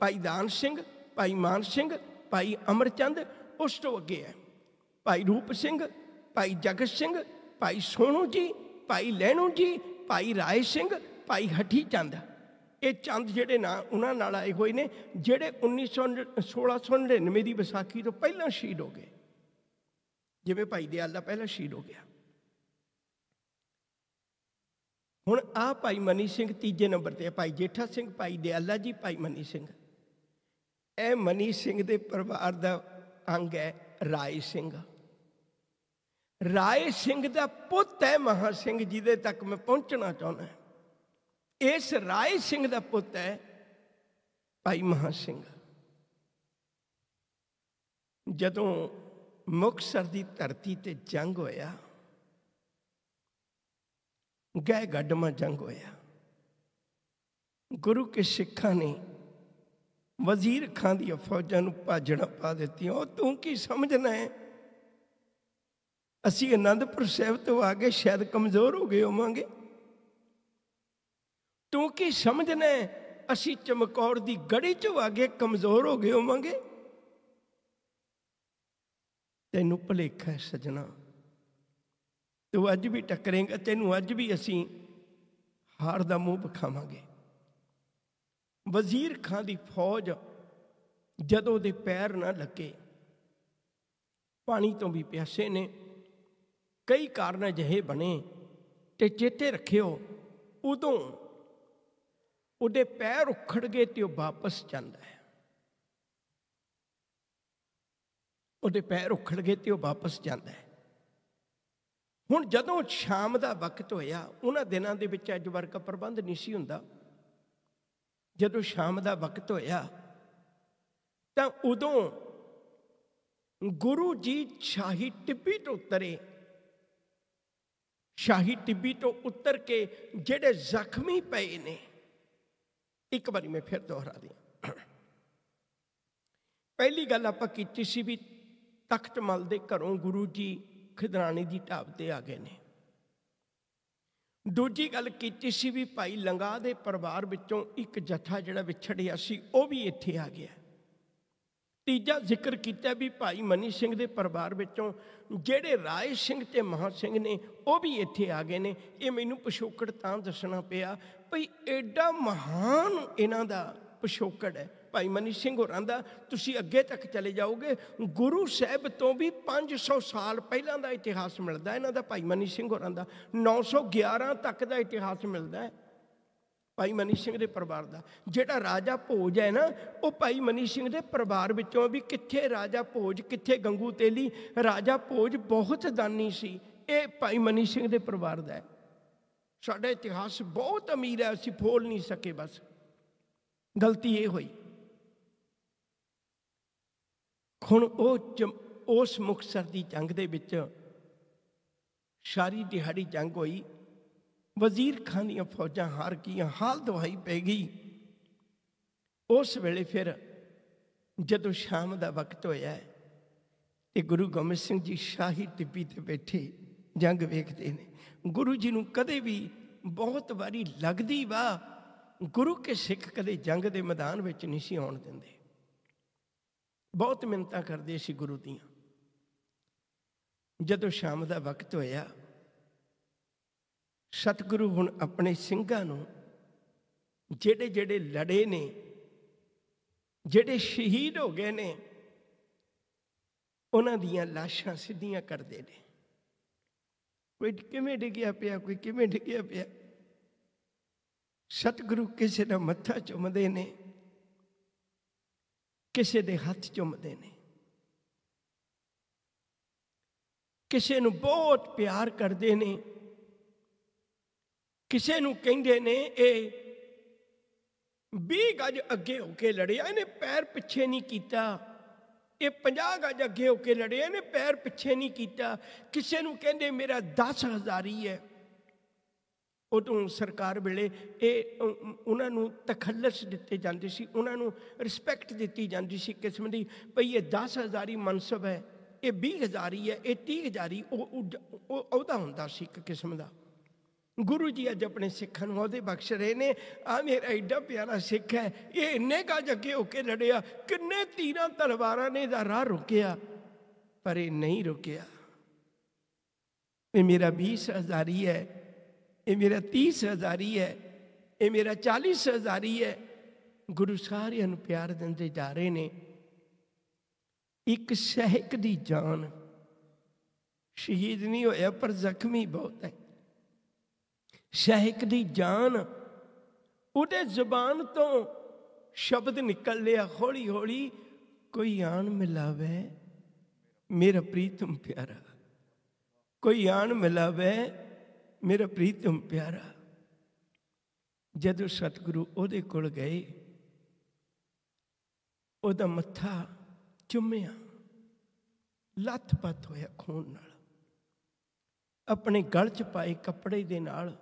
ਭਾਈ ਦਾਨ ਸਿੰਘ ਭਾਈ ਮਾਨ ਸਿੰਘ ਭਾਈ ਅਮਰਚੰਦ ਉਸ ਤੋਂ ਅੱਗੇ ਹੈ ਭਾਈ ਰੂਪ ਸਿੰਘ ਭਾਈ ਜਗਤ ਸਿੰਘ ਭਾਈ ਸੋਨੂ ਜੀ ਭਾਈ ਲੈਣੂ ਜੀ ਭਾਈ ਰਾਏ ਸਿੰਘ ਭਾਈ ਹੱਠੀ ਚੰਦ ਇਹ ਚੰਦ ਜਿਹੜੇ ਨਾ ਉਹਨਾਂ ਨਾਲ ਆਏ ਹੋਏ ਨੇ ਜਿਹੜੇ 1999 ਦੀ ਵਿਸਾਖੀ ਤੋਂ ਪਹਿਲਾਂ ਸ਼ਹੀਦ ਹੋ ਗਏ ਜਿਵੇਂ ਭਾਈ ਦਿਆਲ ਦਾ ਪਹਿਲਾਂ ਸ਼ਹੀਦ ਹੋ ਗਿਆ ਹੁਣ ਆ ਭਾਈ ਮਨੀ ਸਿੰਘ ਤੀਜੇ ਨੰਬਰ ਤੇ ਭਾਈ ਜੇਠਾ ਸਿੰਘ ਭਾਈ ਦਿਆਲਾ ਜੀ ਭਾਈ ਮਨੀ ਸਿੰਘ ਇਹ ਮਨੀ ਸਿੰਘ ਦੇ ਪਰਿਵਾਰ ਦਾ ਅੰਗ ਹੈ ਰਾਏ ਸਿੰਘ ਰਾਏ ਸਿੰਘ ਦਾ ਪੁੱਤ ਹੈ ਮਹਾ ਸਿੰਘ ਜੀ ਦੇ ਤੱਕ ਮੈਂ ਪਹੁੰਚਣਾ ਚਾਹੁੰਦਾ ਇਸ ਰਾਏ ਸਿੰਘ ਦਾ ਪੁੱਤ ਹੈ ਭਾਈ ਮਹਾ ਸਿੰਘ ਜਦੋਂ ਮੁਕਸਰ ਦੀ ਧਰਤੀ ਤੇ ਜੰਗ ਹੋਇਆ ਗਏ ਗੱਡਮਾ ਜੰਗ ਹੋਇਆ ਗੁਰੂ ਕੇ ਸਿੱਖਾਂ ਨੇ ਵਜ਼ੀਰ ਖਾਂ ਦੀ ਫੌਜਾਂ ਨੂੰ ਭਾਜਣਾ ਪਾ ਦਿੱਤੀਆਂ ਉਹ ਤੂੰ ਕੀ ਸਮਝਣਾ ਹੈ ਅਸੀਂ ਅਨੰਦਪੁਰ ਸਾਹਿਬ ਤੋਂ ਆ ਕੇ ਸ਼ਾਇਦ ਕਮਜ਼ੋਰ ਹੋ ਗਏ ਹੋਵਾਂਗੇ ਤੂੰ ਕੀ ਸਮਝਣਾ ਅਸੀਂ ਚਮਕੌਰ ਦੀ ਗੜੀ ਚੋਂ ਆ ਕੇ ਕਮਜ਼ੋਰ ਹੋ ਗਏ ਹੋਵਾਂਗੇ ਤੈਨੂੰ ਭਲੇਖਾ ਸਜਣਾ ਤੂੰ ਅੱਜ ਵੀ ਟਕਰੇਂਗਾ ਤੈਨੂੰ ਅੱਜ ਵੀ ਅਸੀਂ ਹਾਰ ਦਾ ਮੂੰਹ ਵਿਖਾਵਾਂਗੇ ਵਜ਼ੀਰ ਖਾਂ ਦੀ ਫੌਜ ਜਦੋਂ ਦੇ ਪੈਰ ਨਾ ਲੱਗੇ ਪਾਣੀ ਤੋਂ ਵੀ ਪਿਆਸੇ ਨੇ ਕਈ ਕਾਰਨ ਅਜਿਹੇ ਬਣੇ ਤੇ ਚੇਤੇ ਰੱਖਿਓ ਉਦੋਂ ਉਹਦੇ ਪੈਰ ਉਖੜ ਗਏ ਤੇ ਉਹ ਵਾਪਸ ਜਾਂਦਾ ਹੈ ਉਹਦੇ ਪੈਰ ਉਖੜ ਗਏ ਤੇ ਉਹ ਵਾਪਸ ਜਾਂਦਾ ਹੈ ਹੁਣ ਜਦੋਂ ਸ਼ਾਮ ਦਾ ਵਕਤ ਹੋਇਆ ਉਹਨਾਂ ਦਿਨਾਂ ਦੇ ਵਿੱਚ ਅੱਜ ਵਰਗਾ ਪ੍ਰਬੰਧ ਨਹੀਂ ਸੀ ਹੁੰਦਾ ਜਦੋਂ ਸ਼ਾਮ ਦਾ ਵਕਤ ਹੋਇਆ ਤਾਂ ਉਦੋਂ ਗੁਰੂ ਜੀ ਸ਼ਾਹੀ ਟਿੱਬੀ ਤੋਂ ਉਤਰੇ ਸ਼ਾਹੀ ਟਿੱਬੀ ਤੋਂ ਉਤਰ ਕੇ ਜਿਹੜੇ ਜ਼ਖਮੀ ਪਏ ਨੇ ਇੱਕ ਵਾਰੀ ਮੈਂ ਫਿਰ ਦੁਹਰਾ ਦਿਆਂ ਪਹਿਲੀ ਗੱਲ ਆਪਾਂ ਕੀਤੀ ਸੀ ਵੀ ਤਖਤ ਮਲ ਦੇ ਘਰੋਂ ਗੁਰੂ ਜੀ ਖਿਦਰਾਣੀ ਦੀ ਢਾਬ ਤੇ ਆ ਗਏ ਨੇ ਦੂਜੀ ਗੱਲ ਕੀਤੀ ਸੀ ਵੀ ਭਾਈ ਲੰਗਾ ਦੇ ਪਰਿਵਾਰ ਵਿੱਚੋਂ ਇੱਕ ਜਥਾ ਜਿਹੜਾ ਵਿਛੜਿਆ ਸੀ ਉਹ ਵੀ ਇੱਥੇ ਆ ਗਿਆ ਤੀਜਾ ਜ਼ਿਕਰ ਕੀਤਾ ਵੀ ਭਾਈ ਮਨੀ ਸਿੰਘ ਦੇ ਪਰਿਵਾਰ ਵਿੱਚੋਂ ਜਿਹੜੇ ਰਾਏ ਸਿੰਘ ਤੇ ਮਹਾ ਸਿੰਘ ਨੇ ਉਹ ਵੀ ਇੱਥੇ ਆ ਗਏ ਨੇ ਇਹ ਮੈਨੂੰ ਪਿਛੋਕੜ ਤਾਂ ਦੱਸਣਾ ਪਿਆ ਭਈ ਐਡਾ ਮਹਾਨ ਇਹਨਾਂ ਦਾ ਪਿਛੋਕੜ ਹੈ ਭਾਈ ਮਨੀ ਸਿੰਘ ਹੋਰਾਂ ਦਾ ਤੁਸੀਂ ਅੱਗੇ ਤੱਕ ਚਲੇ ਜਾਓਗੇ ਗੁਰੂ ਸਾਹਿਬ ਤੋਂ ਵੀ 500 ਸਾਲ ਪਹਿਲਾਂ ਦਾ ਇਤਿਹਾਸ ਮਿਲਦਾ ਇਹਨਾਂ ਦਾ ਭਾਈ ਮਨੀ ਸਿੰਘ ਹੋਰਾਂ ਦਾ 911 ਤੱਕ ਦਾ ਇਤਿਹਾਸ ਮਿਲਦਾ ਹੈ ਭਾਈ ਮਨੀ ਸਿੰਘ ਦੇ ਪਰਿਵਾਰ ਦਾ ਜਿਹੜਾ ਰਾਜਾ ਭੋਜ ਹੈ ਨਾ ਉਹ ਭਾਈ ਮਨੀ ਸਿੰਘ ਦੇ ਪਰਿਵਾਰ ਵਿੱਚੋਂ ਵੀ ਕਿੱਥੇ ਰਾਜਾ ਭੋਜ ਕਿੱਥੇ ਗੰਗੂ ਤੇਲੀ ਰਾਜਾ ਭੋਜ ਬਹੁਤ ਦਾਨੀ ਸੀ ਇਹ ਭਾਈ ਮਨੀ ਸਿੰਘ ਦੇ ਪਰਿਵਾਰ ਦਾ ਹੈ ਸਾਡਾ ਇਤਿਹਾਸ ਬਹੁਤ ਅਮੀਰ ਹੈ ਅਸੀਂ ਫੋਲ ਨਹੀਂ ਸਕੇ ਬਸ ਗਲਤੀ ਇਹ ਹੋਈ ਹੁਣ ਉਹ ਉਸ ਮੁਕਸਰ ਦੀ ਜੰਗ ਦੇ ਵਿੱਚ ਸ਼ਾਰੀ ਦਿਹਾੜੀ ਜੰਗ ਹੋਈ ਵਜ਼ੀਰ ਖਾਨ ਦੀਆਂ ਫੌਜਾਂ ਹਾਰ ਗਈਆਂ ਹਾਲ ਦਵਾਈ ਪੈ ਗਈ ਉਸ ਵੇਲੇ ਫਿਰ ਜਦੋਂ ਸ਼ਾਮ ਦਾ ਵਕਤ ਹੋਇਆ ਤੇ ਗੁਰੂ ਗੋਬਿੰਦ ਸਿੰਘ ਜੀ ਸ਼ਾਹੀ ਟਿੱਪੀ ਤੇ ਬੈਠੇ ਜੰਗ ਵੇਖਦੇ ਨੇ ਗੁਰੂ ਜੀ ਨੂੰ ਕਦੇ ਵੀ ਬਹੁਤ ਵਾਰੀ ਲੱਗਦੀ ਵਾ ਗੁਰੂ ਕੇ ਸਿੱਖ ਕਦੇ ਜੰਗ ਦੇ ਮੈਦਾਨ ਵਿੱਚ ਨਹੀਂ ਸੀ ਆਉਣ ਦਿੰਦੇ ਬਹੁਤ ਮਿੰਤਾ ਕਰਦੇ ਸੀ ਗੁਰੂ ਦੀਆਂ ਜਦੋਂ ਸ਼ਾਮ ਦਾ ਵਕਤ ਹੋਇਆ ਸਤਿਗੁਰੂ ਹੁਣ ਆਪਣੇ ਸਿੰਘਾਂ ਨੂੰ ਜਿਹੜੇ ਜਿਹੜੇ ਲੜੇ ਨੇ ਜਿਹੜੇ ਸ਼ਹੀਦ ਹੋ ਗਏ ਨੇ ਉਹਨਾਂ ਦੀਆਂ ਲਾਸ਼ਾਂ ਸਿੱਧੀਆਂ ਕਰਦੇ ਨੇ ਕੋਈ ਕਿਵੇਂ ਡਿੱਗਿਆ ਪਿਆ ਕੋਈ ਕਿਵੇਂ ਡਿੱਗਿਆ ਪਿਆ ਸਤਿਗੁਰੂ ਕਿਸੇ ਦਾ ਮੱਥਾ ਚੁੰਮਦੇ ਨੇ ਕਿਸੇ ਦੇ ਹੱਥ ਚੁੰਮਦੇ ਨੇ ਕਿਸੇ ਨੂੰ ਬਹੁਤ ਪਿਆਰ ਕਰਦੇ ਨੇ ਕਿਸੇ ਨੂੰ ਕਹਿੰਦੇ ਨੇ ਇਹ 20 ਗੱਜ ਅੱਗੇ ਹੋ ਕੇ ਲੜਿਆ ਇਹਨੇ ਪੈਰ ਪਿੱਛੇ ਨਹੀਂ ਕੀਤਾ ਇਹ 50 ਗੱਜ ਅੱਗੇ ਹੋ ਕੇ ਲੜਿਆ ਇਹਨੇ ਪੈਰ ਪਿੱਛੇ ਨਹੀਂ ਕੀਤਾ ਕਿਸੇ ਨੂੰ ਕਹਿੰਦੇ ਮੇਰਾ 10 ਹਜ਼ਾਰੀ ਹੈ ਉਦੋਂ ਸਰਕਾਰ ਵੇਲੇ ਇਹ ਉਹਨਾਂ ਨੂੰ ਤਖੱਲਸ ਦਿੱਤੇ ਜਾਂਦੇ ਸੀ ਉਹਨਾਂ ਨੂੰ ਰਿਸਪੈਕਟ ਦਿੱਤੀ ਜਾਂਦੀ ਸੀ ਕਿਸਮ ਦੀ ਭਈ ਇਹ 10000 ਹੀ ਮਨਸਬ ਹੈ ਇਹ 20000 ਹੀ ਹੈ ਇਹ 30000 ਹੀ ਉਹ ਉਹਦਾ ਹੁੰਦਾ ਸੀ ਇੱਕ ਕਿਸਮ ਦਾ ਗੁਰੂ ਜੀ ਅੱਜ ਆਪਣੇ ਸਿੱਖਾਂ ਨੂੰ ਉਹਦੇ ਬਖਸ਼ ਰਹੇ ਨੇ ਆ ਮੇਰਾ ਐਡਾ ਪਿਆਰਾ ਸਿੱਖ ਹੈ ਇਹ ਇੰਨੇ ਕਾ ਜੱਗੇ ਹੋ ਕੇ ਲੜਿਆ ਕਿੰਨੇ ਤੀਰਾਂ ਤਲਵਾਰਾਂ ਨੇ ਦਾ ਰਾਹ ਰੁਕਿਆ ਪਰ ਇਹ ਨਹੀਂ ਰੁਕਿਆ ਇਹ ਮੇਰਾ 20000 ਹੀ ਹੈ ਇਹ ਮੇਰਾ 30 ਹਜ਼ਾਰੀ ਹੈ ਇਹ ਮੇਰਾ 40 ਹਜ਼ਾਰੀ ਹੈ ਗੁਰੂ ਸਾਰਿਆਂ ਨੂੰ ਪਿਆਰ ਦਿੰਦੇ ਜਾ ਰਹੇ ਨੇ ਇੱਕ ਸਹਿਕ ਦੀ ਜਾਨ ਸ਼ਹੀਦ ਨਹੀਂ ਹੋਇਆ ਪਰ ਜ਼ਖਮੀ ਬਹੁਤ ਹੈ ਸਹਿਕ ਦੀ ਜਾਨ ਉਹਦੇ ਜ਼ੁਬਾਨ ਤੋਂ ਸ਼ਬਦ ਨਿਕਲ ਲਿਆ ਹੌਲੀ ਹੌਲੀ ਕੋਈ ਆਣ ਮਿਲਾਵੇ ਮੇਰਾ ਪ੍ਰੀਤਮ ਪਿਆਰਾ ਕੋਈ ਆਣ ਮਿਲਾਵੇ ਮੇਰਾ ਪ੍ਰੀਤਮ ਪਿਆਰਾ ਜਦੋਂ ਸਤਿਗੁਰੂ ਉਹਦੇ ਕੋਲ ਗਏ ਉਹਦਾ ਮੱਥਾ ਚੁੰਮਿਆ ਲੱਤ-ਪੱਤ ਹੋਇਆ ਖੂਨ ਨਾਲ ਆਪਣੇ ਗਲ 'ਚ ਪਾਏ ਕੱਪੜੇ ਦੇ ਨਾਲ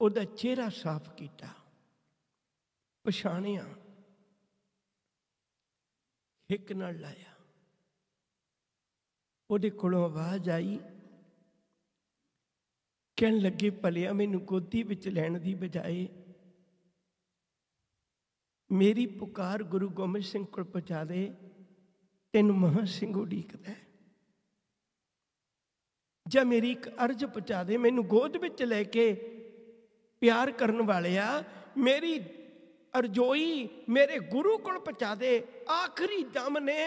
ਉਹਦਾ ਚਿਹਰਾ ਸਾਫ਼ ਕੀਤਾ ਪਛਾਣਿਆ ਇੱਕ ਨਾਲ ਲਾਇਆ ਉਹਦੇ ਕੋਲੋਂ ਆਵਾਜ਼ ਆਈ ਕਹਿਣ ਲੱਗੇ ਭਲਿਆ ਮੈਨੂੰ ਗੋਦੀ ਵਿੱਚ ਲੈਣ ਦੀ ਬਜਾਏ ਮੇਰੀ ਪੁਕਾਰ ਗੁਰੂ ਗੋਬਿੰਦ ਸਿੰਘ ਕੋਲ ਪਹੁੰਚਾ ਦੇ ਤੈਨੂੰ ਮਹਾ ਸਿੰਘ ਉਡੀਕਦਾ ਜਾਂ ਮੇਰੀ ਇੱਕ ਅਰਜ਼ ਪਹੁੰਚਾ ਦੇ ਮੈਨੂੰ ਗੋਦ ਵਿੱਚ ਲੈ ਕੇ ਪਿਆਰ ਕਰਨ ਵਾਲਿਆ ਮੇਰੀ ਅਰਜੋਈ ਮੇਰੇ ਗੁਰੂ ਕੋਲ ਪਹੁੰਚਾ ਦੇ ਆਖਰੀ ਦਮ ਨੇ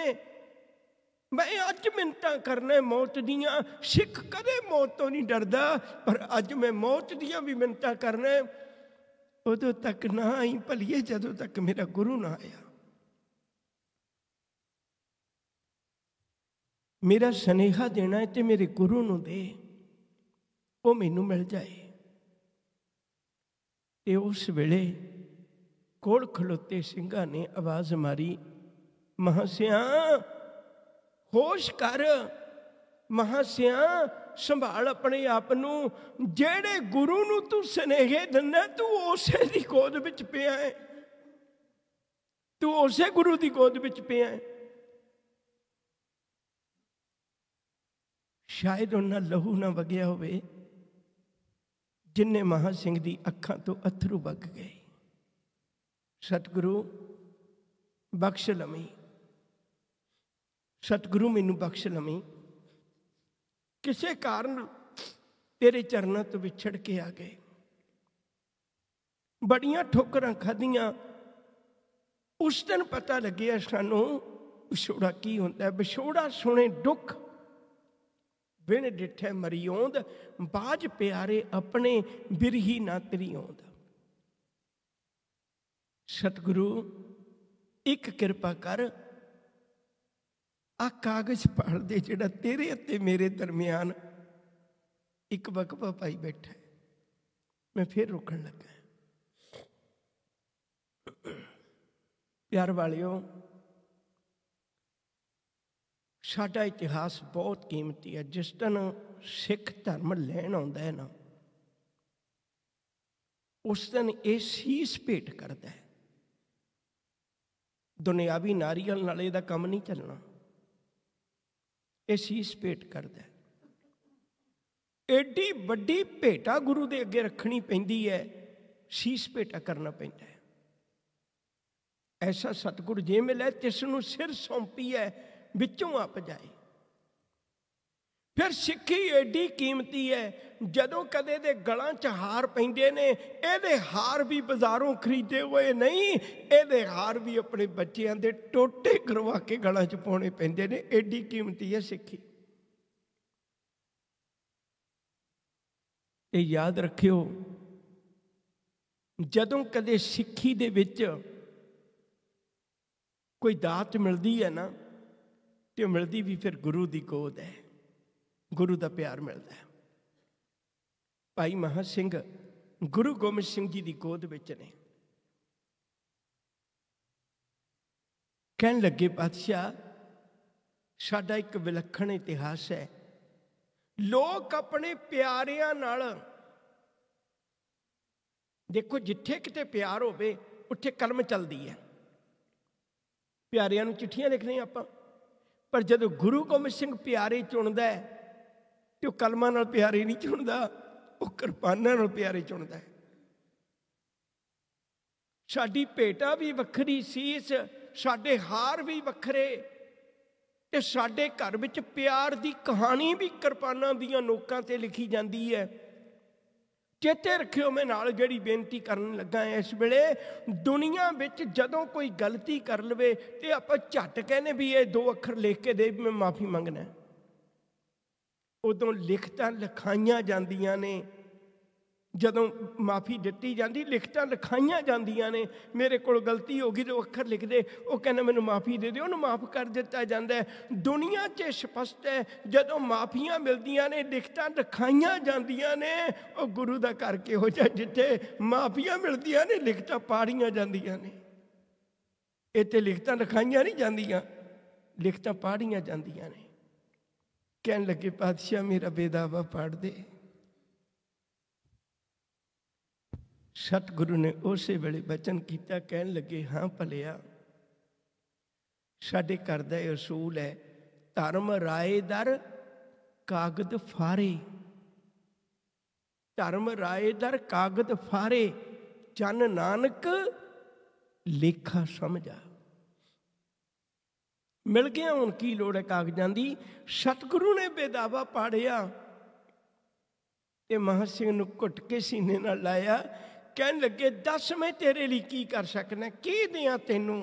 ਮੈਂ ਅੱਜ ਮਿੰਟਾਂ ਕਰਨੇ ਮੌਤ ਦੀਆਂ ਸਿੱਖ ਕਦੇ ਮੌਤ ਤੋਂ ਨਹੀਂ ਡਰਦਾ ਪਰ ਅੱਜ ਮੈਂ ਮੌਤ ਦੀਆਂ ਵੀ ਮਿੰਟਾਂ ਕਰਨੇ ਉਦੋਂ ਤੱਕ ਨਾ ਆਈ ਭਲੀਏ ਜਦੋਂ ਤੱਕ ਮੇਰਾ ਗੁਰੂ ਨਾ ਆਇਆ ਮੇਰਾ ਸਨੇਹਾ ਦੇਣਾ ਹੈ ਤੇ ਮੇਰੇ ਗੁਰੂ ਨੂੰ ਦੇ ਉਹ ਮੈਨੂੰ ਮਿਲ ਜਾਏ ਤੇ ਉਸ ਵੇਲੇ ਕੋਲ ਖਲੋਤੇ ਸਿੰਘਾਂ ਨੇ ਆਵਾਜ਼ ਮਾਰੀ ਮਹਾਸਿਆ ਹੋਸ਼ ਕਰ ਮਹਾਸਿਆ ਸੰਭਾਲ ਆਪਣੇ ਆਪ ਨੂੰ ਜਿਹੜੇ ਗੁਰੂ ਨੂੰ ਤੂੰ ਸਨੇਹੇ ਦਿੰਦਾ ਤੂੰ ਉਸੇ ਦੀ ਗੋਦ ਵਿੱਚ ਪਿਆ ਹੈ ਤੂੰ ਉਸੇ ਗੁਰੂ ਦੀ ਗੋਦ ਵਿੱਚ ਪਿਆ ਹੈ ਸ਼ਾਇਦ ਉਹਨਾਂ ਲਹੂ ਨਾ ਵਗਿਆ ਹੋਵੇ ਜਿੰਨੇ ਮਹਾ ਸਿੰਘ ਦੀ ਅੱਖਾਂ ਤੋਂ ਅਥਰੂ ਵਗ ਗਏ ਸਤਿਗੁਰੂ ਬਖਸ਼ ਲਮੀ ਸਤਿਗੁਰੂ ਮੈਨੂੰ ਬਖਸ਼ ਲਵੇਂ ਕਿਸੇ ਕਾਰਨ ਤੇਰੇ ਚਰਨਾਂ ਤੋਂ ਵਿਛੜ ਕੇ ਆ ਗਏ ਬੜੀਆਂ ਠੋਕਰਾਂ ਖਾਧੀਆਂ ਉਸ ਦਿਨ ਪਤਾ ਲੱਗਿਆ ਸਾਨੂੰ ਵਿਛੋੜਾ ਕੀ ਹੁੰਦਾ ਵਿਛੋੜਾ ਸੁਣੇ ਦੁੱਖ ਬਿਨ ਡਿਠੇ ਮਰੀਉਂਦ ਬਾਜ ਪਿਆਰੇ ਆਪਣੇ ਬਿਰਹੀ ਨਾ ਤਰੀਉਂਦ ਸਤਿਗੁਰੂ ਇੱਕ ਕਿਰਪਾ ਕਰ ਆ ਕਾਗਜ਼ ਪੜ ਦੇ ਜਿਹੜਾ ਤੇਰੇ ਅਤੇ ਮੇਰੇ ਦਰਮਿਆਨ ਇੱਕ ਵਕਫਾ ਪਾਈ ਬੈਠਾ ਹੈ ਮੈਂ ਫੇਰ ਰੁਕਣ ਲੱਗਾ ਪਿਆਰ ਵਾਲਿਓ ਸਾਡਾ ਇਤਿਹਾਸ ਬਹੁਤ ਕੀਮਤੀ ਹੈ ਜਿਸ ਤਨ ਸਿੱਖ ਧਰਮ ਲੈਣ ਆਉਂਦਾ ਹੈ ਨਾ ਉਸ ਦਿਨ ਇਹ ਸੀਸ ਭੇਟ ਕਰਦਾ ਹੈ ਦੁਨਿਆਵੀ ਨਾਰੀਅਲ ਨਾਲ ਇਹਦਾ ਕੰਮ ਨਹੀਂ ਚੱਲਣਾ ਇਹ ਸੀਸ ਭੇਟ ਕਰਦਾ ਹੈ ਐਡੀ ਵੱਡੀ ਭੇਟਾ ਗੁਰੂ ਦੇ ਅੱਗੇ ਰੱਖਣੀ ਪੈਂਦੀ ਹੈ ਸੀਸ ਭੇਟਾ ਕਰਨਾ ਪੈਂਦਾ ਹੈ ਐਸਾ ਸਤਗੁਰ ਜੇ ਮਿਲੇ ਤਿਸ ਨੂੰ ਸਿਰ ਸੌਂਪੀ ਹੈ ਵਿੱਚੋਂ ਆਪ ਜਾਏ ਫਿਰ ਸਿੱਖੀ ਏਡੀ ਕੀਮਤੀ ਹੈ ਜਦੋਂ ਕਦੇ ਦੇ ਗਲਾਂ 'ਚ ਹਾਰ ਪੈਂਦੇ ਨੇ ਇਹਦੇ ਹਾਰ ਵੀ ਬਾਜ਼ਾਰੋਂ ਖਰੀਦੇ ਹੋਏ ਨਹੀਂ ਇਹਦੇ ਹਾਰ ਵੀ ਆਪਣੇ ਬੱਚਿਆਂ ਦੇ ਟੋਟੇ ਕਰਵਾ ਕੇ ਗਲਾਂ 'ਚ ਪਾਉਣੇ ਪੈਂਦੇ ਨੇ ਏਡੀ ਕੀਮਤੀ ਹੈ ਸਿੱਖੀ ਇਹ ਯਾਦ ਰੱਖਿਓ ਜਦੋਂ ਕਦੇ ਸਿੱਖੀ ਦੇ ਵਿੱਚ ਕੋਈ ਦਾਤ ਮਿਲਦੀ ਹੈ ਨਾ ਤੇ ਮਿਲਦੀ ਵੀ ਫਿਰ ਗੁਰੂ ਦੀ ਗੋਦ ਹੈ ਗੁਰੂ ਦਾ ਪਿਆਰ ਮਿਲਦਾ ਹੈ ਭਾਈ ਮਹਾ ਸਿੰਘ ਗੁਰੂ ਗੋਬਿੰਦ ਸਿੰਘ ਜੀ ਦੀ ਗੋਦ ਵਿੱਚ ਨੇ ਕਹਿਣ ਲੱਗੇ ਪਾਤਸ਼ਾਹ ਸਾਡਾ ਇੱਕ ਵਿਲੱਖਣ ਇਤਿਹਾਸ ਹੈ ਲੋਕ ਆਪਣੇ ਪਿਆਰਿਆਂ ਨਾਲ ਦੇਖੋ ਜਿੱਥੇ ਕਿਤੇ ਪਿਆਰ ਹੋਵੇ ਉੱਥੇ ਕਲਮ ਚੱਲਦੀ ਹੈ ਪਿਆਰਿਆਂ ਨੂੰ ਚਿੱਠੀਆਂ ਲਿਖਣੀਆਂ ਆਪਾਂ ਪਰ ਜਦੋਂ ਗੁਰੂ ਗੋਬਿੰਦ ਸਿੰਘ ਪਿਆਰੇ ਚੁਣਦਾ ਹੈ ਤੇ ਉਹ ਕਲਮਾਂ ਨਾਲ ਪਿਆਰੇ ਨਹੀਂ ਚੁਣਦਾ ਉਹ ਕਿਰਪਾਨਾਂ ਨਾਲ ਪਿਆਰੇ ਚੁਣਦਾ ਸਾਡੀ ਭੇਟਾ ਵੀ ਵੱਖਰੀ ਸੀ ਇਸ ਸਾਡੇ ਹਾਰ ਵੀ ਵੱਖਰੇ ਤੇ ਸਾਡੇ ਘਰ ਵਿੱਚ ਪਿਆਰ ਦੀ ਕਹਾਣੀ ਵੀ ਕਿਰਪਾਨਾਂ ਦੀਆਂ ਨੋਕਾਂ ਤੇ ਲਿਖੀ ਜਾਂਦੀ ਹੈ ਚੇਤੇ ਰੱਖਿਓ ਮੈਂ ਨਾਲ ਜਿਹੜੀ ਬੇਨਤੀ ਕਰਨ ਲੱਗਾ ਐ ਇਸ ਵੇਲੇ ਦੁਨੀਆ ਵਿੱਚ ਜਦੋਂ ਕੋਈ ਗਲਤੀ ਕਰ ਲਵੇ ਤੇ ਆਪਾਂ ਝਟ ਨੇ ਵੀ ਇਹ ਦੋ ਅੱਖਰ ਲਿਖ ਕੇ ਦੇ ਮੈਂ ਮਾਫੀ ਮੰਗਣਾ ਉਦੋਂ ਲਿਖਤਾਂ ਲਿਖਾਈਆਂ ਜਾਂਦੀਆਂ ਨੇ ਜਦੋਂ ਮਾਫੀ ਦਿੱਤੀ ਜਾਂਦੀ ਲਿਖਤਾਂ ਲਿਖਾਈਆਂ ਜਾਂਦੀਆਂ ਨੇ ਮੇਰੇ ਕੋਲ ਗਲਤੀ ਹੋ ਗਈ ਤੇ ਅੱਖਰ ਲਿਖਦੇ ਉਹ ਕਹਿੰਦਾ ਮੈਨੂੰ ਮਾਫੀ ਦੇ ਦੇ ਉਹਨੂੰ ਮਾਫ ਕਰ ਦਿੱਤਾ ਜਾਂਦਾ ਦੁਨੀਆ 'ਚ ਸਪਸ਼ਟ ਹੈ ਜਦੋਂ ਮਾਫੀਆਂ ਮਿਲਦੀਆਂ ਨੇ ਲਿਖਤਾਂ ਲਿਖਾਈਆਂ ਜਾਂਦੀਆਂ ਨੇ ਉਹ ਗੁਰੂ ਦਾ ਕਰਕੇ ਹੋ ਜਾ ਜਿੱਥੇ ਮਾਫੀਆਂ ਮਿਲਦੀਆਂ ਨੇ ਲਿਖਤਾਂ ਪਾੜੀਆਂ ਜਾਂਦੀਆਂ ਨੇ ਇੱਥੇ ਲਿਖਤਾਂ ਲਿਖਾਈਆਂ ਨਹੀਂ ਜਾਂਦੀਆਂ ਲਿਖਤਾਂ ਪਾੜੀਆਂ ਜਾਂਦੀਆਂ ਨੇ ਕਹਿਣ ਲੱਗੇ ਪਾਤਸ਼ਾਹ ਮੇਰਾ ਬੇਦਾਵਾ ਪੜ ਦੇ ਸਤਿਗੁਰੂ ਨੇ ਉਸੇ ਵੇਲੇ ਬਚਨ ਕੀਤਾ ਕਹਿਣ ਲੱਗੇ ਹਾਂ ਭਲਿਆ ਸਾਡੇ ਘਰ ਦਾ ਇਹ ਅਸੂਲ ਹੈ ਧਰਮ ਰਾਏਦਰ ਕਾਗਦ ਫਾਰੇ ਧਰਮ ਰਾਏਦਰ ਕਾਗਦ ਫਾਰੇ ਚੰਨ ਨਾਨਕ ਲੇਖਾ ਸਮਝਾ ਮਿਲ ਗਿਆ ਹੁਣ ਕੀ ਲੋੜ ਹੈ ਕਾਗਜ਼ਾਂ ਦੀ ਸਤਿਗੁਰੂ ਨੇ ਬੇਦਾਵਾ ਪਾੜਿਆ ਤੇ ਮਹਾਂ ਸਿੰਘ ਨੂੰ ਘੁੱਟ ਕੇ ਸੀਨੇ ਨਾਲ ਲਾਇਆ ਕਹਿਣ ਲੱਗੇ ਦੱਸ ਮੈਂ ਤੇਰੇ ਲਈ ਕੀ ਕਰ ਸਕਣਾ ਕੀ ਦਿਆਂ ਤੈਨੂੰ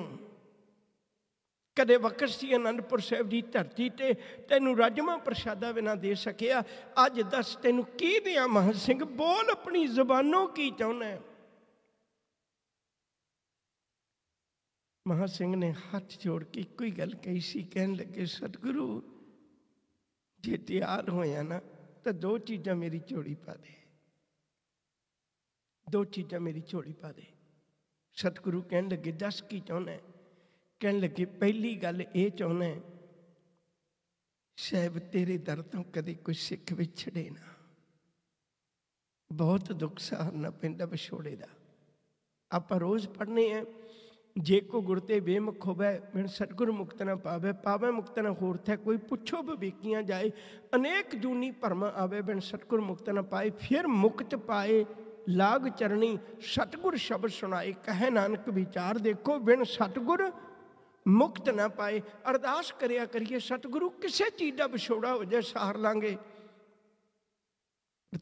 ਕਦੇ ਵਕਤ ਸੀ ਅਨੰਦਪੁਰ ਸਾਹਿਬ ਦੀ ਧਰਤੀ ਤੇ ਤੈਨੂੰ ਰਾਜਮਾ ਪ੍ਰਸ਼ਾਦਾ ਬਿਨਾ ਦੇ ਸਕਿਆ ਅੱਜ ਦੱਸ ਤੈਨੂੰ ਕੀ ਦਿਆਂ ਮਹਾਂ ਸਿੰਘ ਬੋਲ ਆਪਣੀ ਜ਼ੁਬਾਨੋਂ ਕੀ ਚਾਹੁੰਦਾ महासिंह ने हाथ जोड़ के कोई गल कही सी कह लगे सतगुरु जे तैयार होया ना तो दो चीज़ा मेरी झोली पा दे दो चीज़ा मेरी झोली पा दे सतगुरु कह लगे दस की चाहना है कह लगे पहली गल ये चाहना है साहब तेरे दर तो कद कोई सिख विछड़े ना बहुत दुख सहारना पैंदा विछोड़े का आप रोज़ पढ़ने हैं ਜੇ ਕੋ ਗੁਰ ਤੇ ਬੇਮਖ ਹੋਵੇ ਮਿਣ ਸਤਗੁਰ ਮੁਕਤ ਨਾ ਪਾਵੇ ਪਾਵੇ ਮੁਕਤ ਨਾ ਹੋਰ ਥੈ ਕੋਈ ਪੁੱਛੋ ਬਵੇਕੀਆਂ ਜਾਏ ਅਨੇਕ ਜੂਨੀ ਭਰਮ ਆਵੇ ਬਿਨ ਸਤਗੁਰ ਮੁਕਤ ਨਾ ਪਾਏ ਫਿਰ ਮੁਕਤ ਪਾਏ ਲਾਗ ਚਰਣੀ ਸਤਗੁਰ ਸ਼ਬਦ ਸੁਣਾਏ ਕਹੇ ਨਾਨਕ ਵਿਚਾਰ ਦੇਖੋ ਬਿਨ ਸਤਗੁਰ ਮੁਕਤ ਨਾ ਪਾਏ ਅਰਦਾਸ ਕਰਿਆ ਕਰੀਏ ਸਤਗੁਰੂ ਕਿਸੇ ਚੀਜ਼ ਦਾ ਵਿਛੋੜਾ ਹੋ ਜਾ ਸਾਰ ਲਾਂਗੇ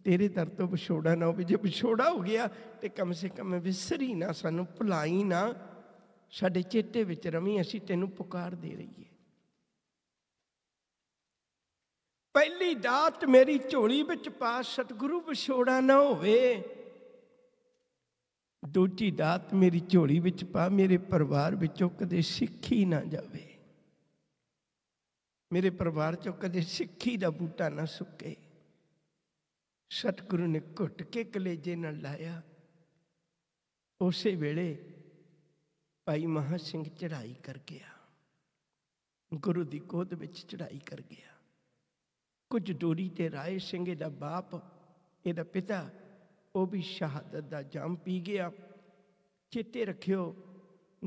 ਤੇਰੇ ਦਰ ਤੋਂ ਵਿਛੋੜਾ ਨਾ ਹੋਵੇ ਜੇ ਵਿਛੋੜਾ ਹੋ ਗਿਆ ਤੇ ਕਮ ਸੇ ਕਮ ਵਿਸਰੀ ਨਾ ਸਾਨੂੰ ਭੁਲਾਈ ਨਾ ਸਾਡੇ ਚੇਤੇ ਵਿੱਚ ਰਵੀਂ ਅਸੀਂ ਤੈਨੂੰ ਪੁਕਾਰ ਦੇ ਰਹੀਏ ਪਹਿਲੀ ਦਾਤ ਮੇਰੀ ਝੋਲੀ ਵਿੱਚ ਪਾ ਸਤਿਗੁਰੂ ਵਿਛੋੜਾ ਨਾ ਹੋਵੇ ਦੂਜੀ ਦਾਤ ਮੇਰੀ ਝੋਲੀ ਵਿੱਚ ਪਾ ਮੇਰੇ ਪਰਿਵਾਰ ਵਿੱਚੋਂ ਕਦੇ ਸਿੱਖੀ ਨਾ ਜਾਵੇ ਮੇਰੇ ਪਰਿਵਾਰ ਚੋਂ ਕਦੇ ਸਿੱਖੀ ਦਾ ਬੂਟਾ ਨਾ ਸੁੱਕੇ ਸਤਿਗੁਰੂ ਨੇ ਘੁੱਟ ਕੇ ਕਲੇਜੇ ਨਾਲ ਲਾਇਆ ਉਸੇ ਵੇਲੇ ਭਾਈ ਮਹਾ ਸਿੰਘ ਚੜ੍ਹਾਈ ਕਰ ਗਿਆ ਗੁਰੂ ਦੀ ਗੋਦ ਵਿੱਚ ਚੜ੍ਹਾਈ ਕਰ ਗਿਆ ਕੁਝ ਦੂਰੀ ਤੇ ਰਾਏ ਸਿੰਘ ਦਾ ਬਾਪ ਇਹਦਾ ਪਿਤਾ ਉਹ ਵੀ ਸ਼ਹਾਦਤ ਦਾ ਜਾਮ ਪੀ ਗਿਆ ਚੇਤੇ ਰੱਖਿਓ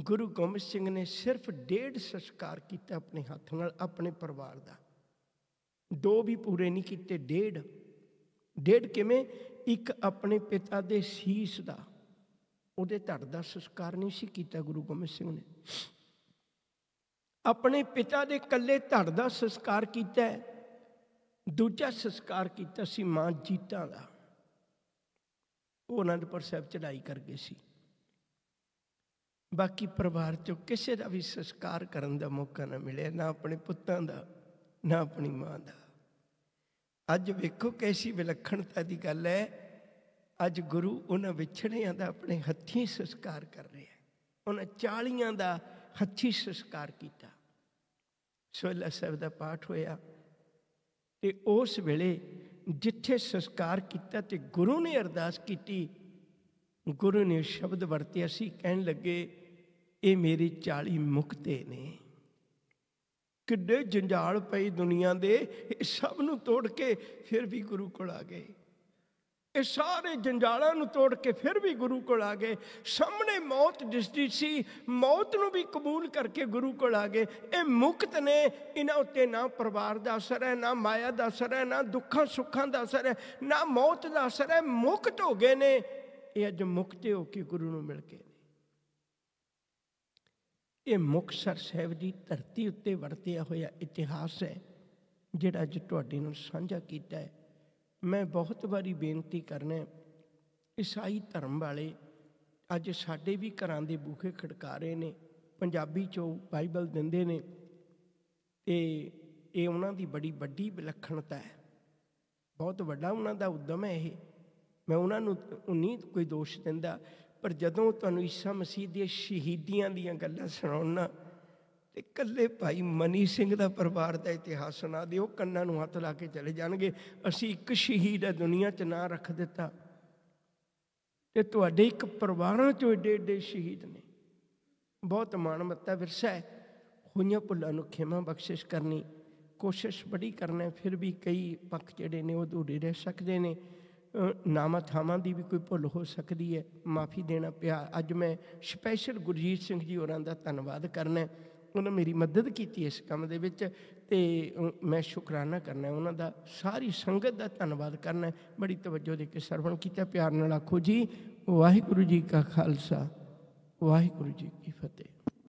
ਗੁਰੂ ਗੋਬਿੰਦ ਸਿੰਘ ਨੇ ਸਿਰਫ ਡੇਢ ਸੰਸਕਾਰ ਕੀਤਾ ਆਪਣੇ ਹੱਥ ਨਾਲ ਆਪਣੇ ਪਰਿਵਾਰ ਦਾ ਦੋ ਵੀ ਪੂਰੇ ਨਹੀਂ ਕੀਤੇ ਡੇਢ ਡੇਢ ਕਿਵੇਂ ਇੱਕ ਆਪਣੇ ਪਿਤਾ ਦੇ ਸੀਸ ਦਾ ਉਹਦੇ ਧੜ ਦਾ ਸੰਸਕਾਰ ਨਹੀਂ ਸੀ ਕੀਤਾ ਗੁਰੂ ਗੋਬਿੰਦ ਸਿੰਘ ਨੇ ਆਪਣੇ ਪਿਤਾ ਦੇ ਕੱਲੇ ਧੜ ਦਾ ਸੰਸਕਾਰ ਕੀਤਾ ਦੂਜਾ ਸੰਸਕਾਰ ਕੀਤਾ ਸੀ ਮਾਂ ਜੀਤਾ ਦਾ ਉਹ ਅਨੰਦਪੁਰ ਸਾਹਿਬ ਚੜਾਈ ਕਰ ਗਏ ਸੀ ਬਾਕੀ ਪਰਿਵਾਰ ਚੋਂ ਕਿਸੇ ਦਾ ਵੀ ਸੰਸਕਾਰ ਕਰਨ ਦਾ ਮੌਕਾ ਨਾ ਮਿਲਿਆ ਨਾ ਆਪਣੇ ਪੁੱਤਾਂ ਦਾ ਨਾ ਆਪਣੀ ਮਾਂ ਦਾ ਅੱਜ ਵੇਖੋ ਕੈਸੀ ਵਿਲੱਖਣਤਾ ਦੀ ਗੱਲ ਹੈ ਅੱਜ ਗੁਰੂ ਉਹਨਾਂ ਵਿਛੜਿਆਂ ਦਾ ਆਪਣੇ ਹੱਥੀਂ ਸੰਸਕਾਰ ਕਰ ਰਿਹਾ ਉਹਨਾਂ 40ਾਂ ਦਾ ਹੱਥੀਂ ਸੰਸਕਾਰ ਕੀਤਾ ਸੋਲਾ ਸਾਹਿਬ ਦਾ ਪਾਠ ਹੋਇਆ ਤੇ ਉਸ ਵੇਲੇ ਜਿੱਥੇ ਸੰਸਕਾਰ ਕੀਤਾ ਤੇ ਗੁਰੂ ਨੇ ਅਰਦਾਸ ਕੀਤੀ ਗੁਰੂ ਨੇ ਸ਼ਬਦ ਵਰਤਿਆ ਸੀ ਕਹਿਣ ਲੱਗੇ ਇਹ ਮੇਰੇ 40 ਮੁਕਤੇ ਨੇ ਕਿੱਡੇ ਜੰਜਾਲ ਪਈ ਦੁਨੀਆ ਦੇ ਇਹ ਸਭ ਨੂੰ ਤੋੜ ਕੇ ਫਿਰ ਵੀ ਗੁਰੂ ਕੋਲ ਆ ਗਏ ਇਹ ਸਾਰੇ ਜੰਜਾਲਾਂ ਨੂੰ ਤੋੜ ਕੇ ਫਿਰ ਵੀ ਗੁਰੂ ਕੋਲ ਆ ਗਏ ਸਾਹਮਣੇ ਮੌਤ ਦਿਸਦੀ ਸੀ ਮੌਤ ਨੂੰ ਵੀ ਕਬੂਲ ਕਰਕੇ ਗੁਰੂ ਕੋਲ ਆ ਗਏ ਇਹ ਮੁਕਤ ਨੇ ਇਹਨਾਂ ਉੱਤੇ ਨਾ ਪਰਿਵਾਰ ਦਾ ਅਸਰ ਹੈ ਨਾ ਮਾਇਆ ਦਾ ਅਸਰ ਹੈ ਨਾ ਦੁੱਖਾਂ ਸੁੱਖਾਂ ਦਾ ਅਸਰ ਹੈ ਨਾ ਮੌਤ ਦਾ ਅਸਰ ਹੈ ਮੁਕਤ ਹੋ ਗਏ ਨੇ ਇਹ ਅੱਜ ਮੁਕਤ ਹੋ ਕੇ ਗੁਰੂ ਨੂੰ ਮਿਲ ਕੇ ਇਹ ਮੁਕਸਰ ਸਾਹਿਬ ਦੀ ਧਰਤੀ ਉੱਤੇ ਵਰਤਿਆ ਹੋਇਆ ਇਤਿਹਾਸ ਹੈ ਜਿਹੜਾ ਅੱਜ ਤੁਹਾਡੇ ਨਾਲ ਸਾਂਝਾ ਕੀਤਾ ਹੈ ਮੈਂ ਬਹੁਤ ਵਾਰੀ ਬੇਨਤੀ ਕਰਨਾ ਈਸਾਈ ਧਰਮ ਵਾਲੇ ਅੱਜ ਸਾਡੇ ਵੀ ਘਰਾਂ ਦੇ ਬੂਖੇ ਖੜਕਾ ਰਹੇ ਨੇ ਪੰਜਾਬੀ ਚੋਂ ਬਾਈਬਲ ਦਿੰਦੇ ਨੇ ਤੇ ਇਹ ਉਹਨਾਂ ਦੀ ਬੜੀ ਵੱਡੀ ਵਿਲੱਖਣਤਾ ਹੈ ਬਹੁਤ ਵੱਡਾ ਉਹਨਾਂ ਦਾ ਉਦਮ ਹੈ ਇਹ ਮੈਂ ਉਹਨਾਂ ਨੂੰ ਉਨੀ ਕੋਈ ਦੋਸ਼ ਦਿੰਦਾ ਪਰ ਜਦੋਂ ਤੁਹਾਨੂੰ ਈਸਾ ਮਸੀਹ ਦੀਆਂ ਸ਼ਹੀਦੀਆਂ ਦੀਆਂ ਗੱਲਾਂ ਸੁਣਾਉਣਾ ਤੇ ਕੱਲੇ ਭਾਈ ਮਨੀ ਸਿੰਘ ਦਾ ਪਰਿਵਾਰ ਦਾ ਇਤਿਹਾਸ ਸੁਣਾ ਦਿਓ ਕੰਨਾਂ ਨੂੰ ਹੱਥ ਲਾ ਕੇ ਚਲੇ ਜਾਣਗੇ ਅਸੀਂ ਇੱਕ ਸ਼ਹੀਦ ਹੈ ਦੁਨੀਆ 'ਚ ਨਾਂ ਰੱਖ ਦਿੱਤਾ ਤੇ ਤੁਹਾਡੇ ਇੱਕ ਪਰਿਵਾਰਾਂ 'ਚੋਂ ਏਡੇ ਏਡੇ ਸ਼ਹੀਦ ਨੇ ਬਹੁਤ ਮਾਣ ਮੱਤਾ ਵਿਰਸਾ ਹੈ ਹੋਈਆਂ ਭੁੱਲਾਂ ਨੂੰ ਖਿਮਾ ਬਖਸ਼ਿਸ਼ ਕਰਨੀ ਕੋਸ਼ਿਸ਼ ਬੜੀ ਕਰਨਾ ਫਿਰ ਵੀ ਕਈ ਪੱਖ ਜਿਹੜੇ ਨੇ ਉਹ ਦੂਰੇ ਰਹਿ ਸਕਦੇ ਨੇ ਨਾਮਾ ਥਾਵਾਂ ਦੀ ਵੀ ਕੋਈ ਭੁੱਲ ਹੋ ਸਕਦੀ ਹੈ ਮਾਫੀ ਦੇਣਾ ਪਿਆ ਅੱਜ ਮੈਂ ਸਪੈਸ਼ਲ ਗੁਰਜੀਤ ਸਿੰਘ ਜੀ ਹੋਰਾਂ ਦਾ ਧੰਨਵਾਦ ਕਰਨਾ ਉਹਨਾਂ ਮੇਰੀ ਮਦਦ ਕੀਤੀ ਇਸ ਕੰਮ ਦੇ ਵਿੱਚ ਤੇ ਮੈਂ ਸ਼ੁਕਰਾਨਾ ਕਰਨਾ ਉਹਨਾਂ ਦਾ ਸਾਰੀ ਸੰਗਤ ਦਾ ਧੰਨਵਾਦ ਕਰਨਾ ਬੜੀ ਤਵੱਜੋ ਦੇ ਕੇ ਸਰਵਣ ਕੀਤਾ ਪਿਆਰ ਨਾਲ ਆਖੋ ਜੀ ਵਾਹਿਗੁਰੂ ਜੀ ਕਾ ਖਾਲਸਾ ਵਾਹਿਗੁਰੂ ਜੀ ਕੀ ਫਤਿਹ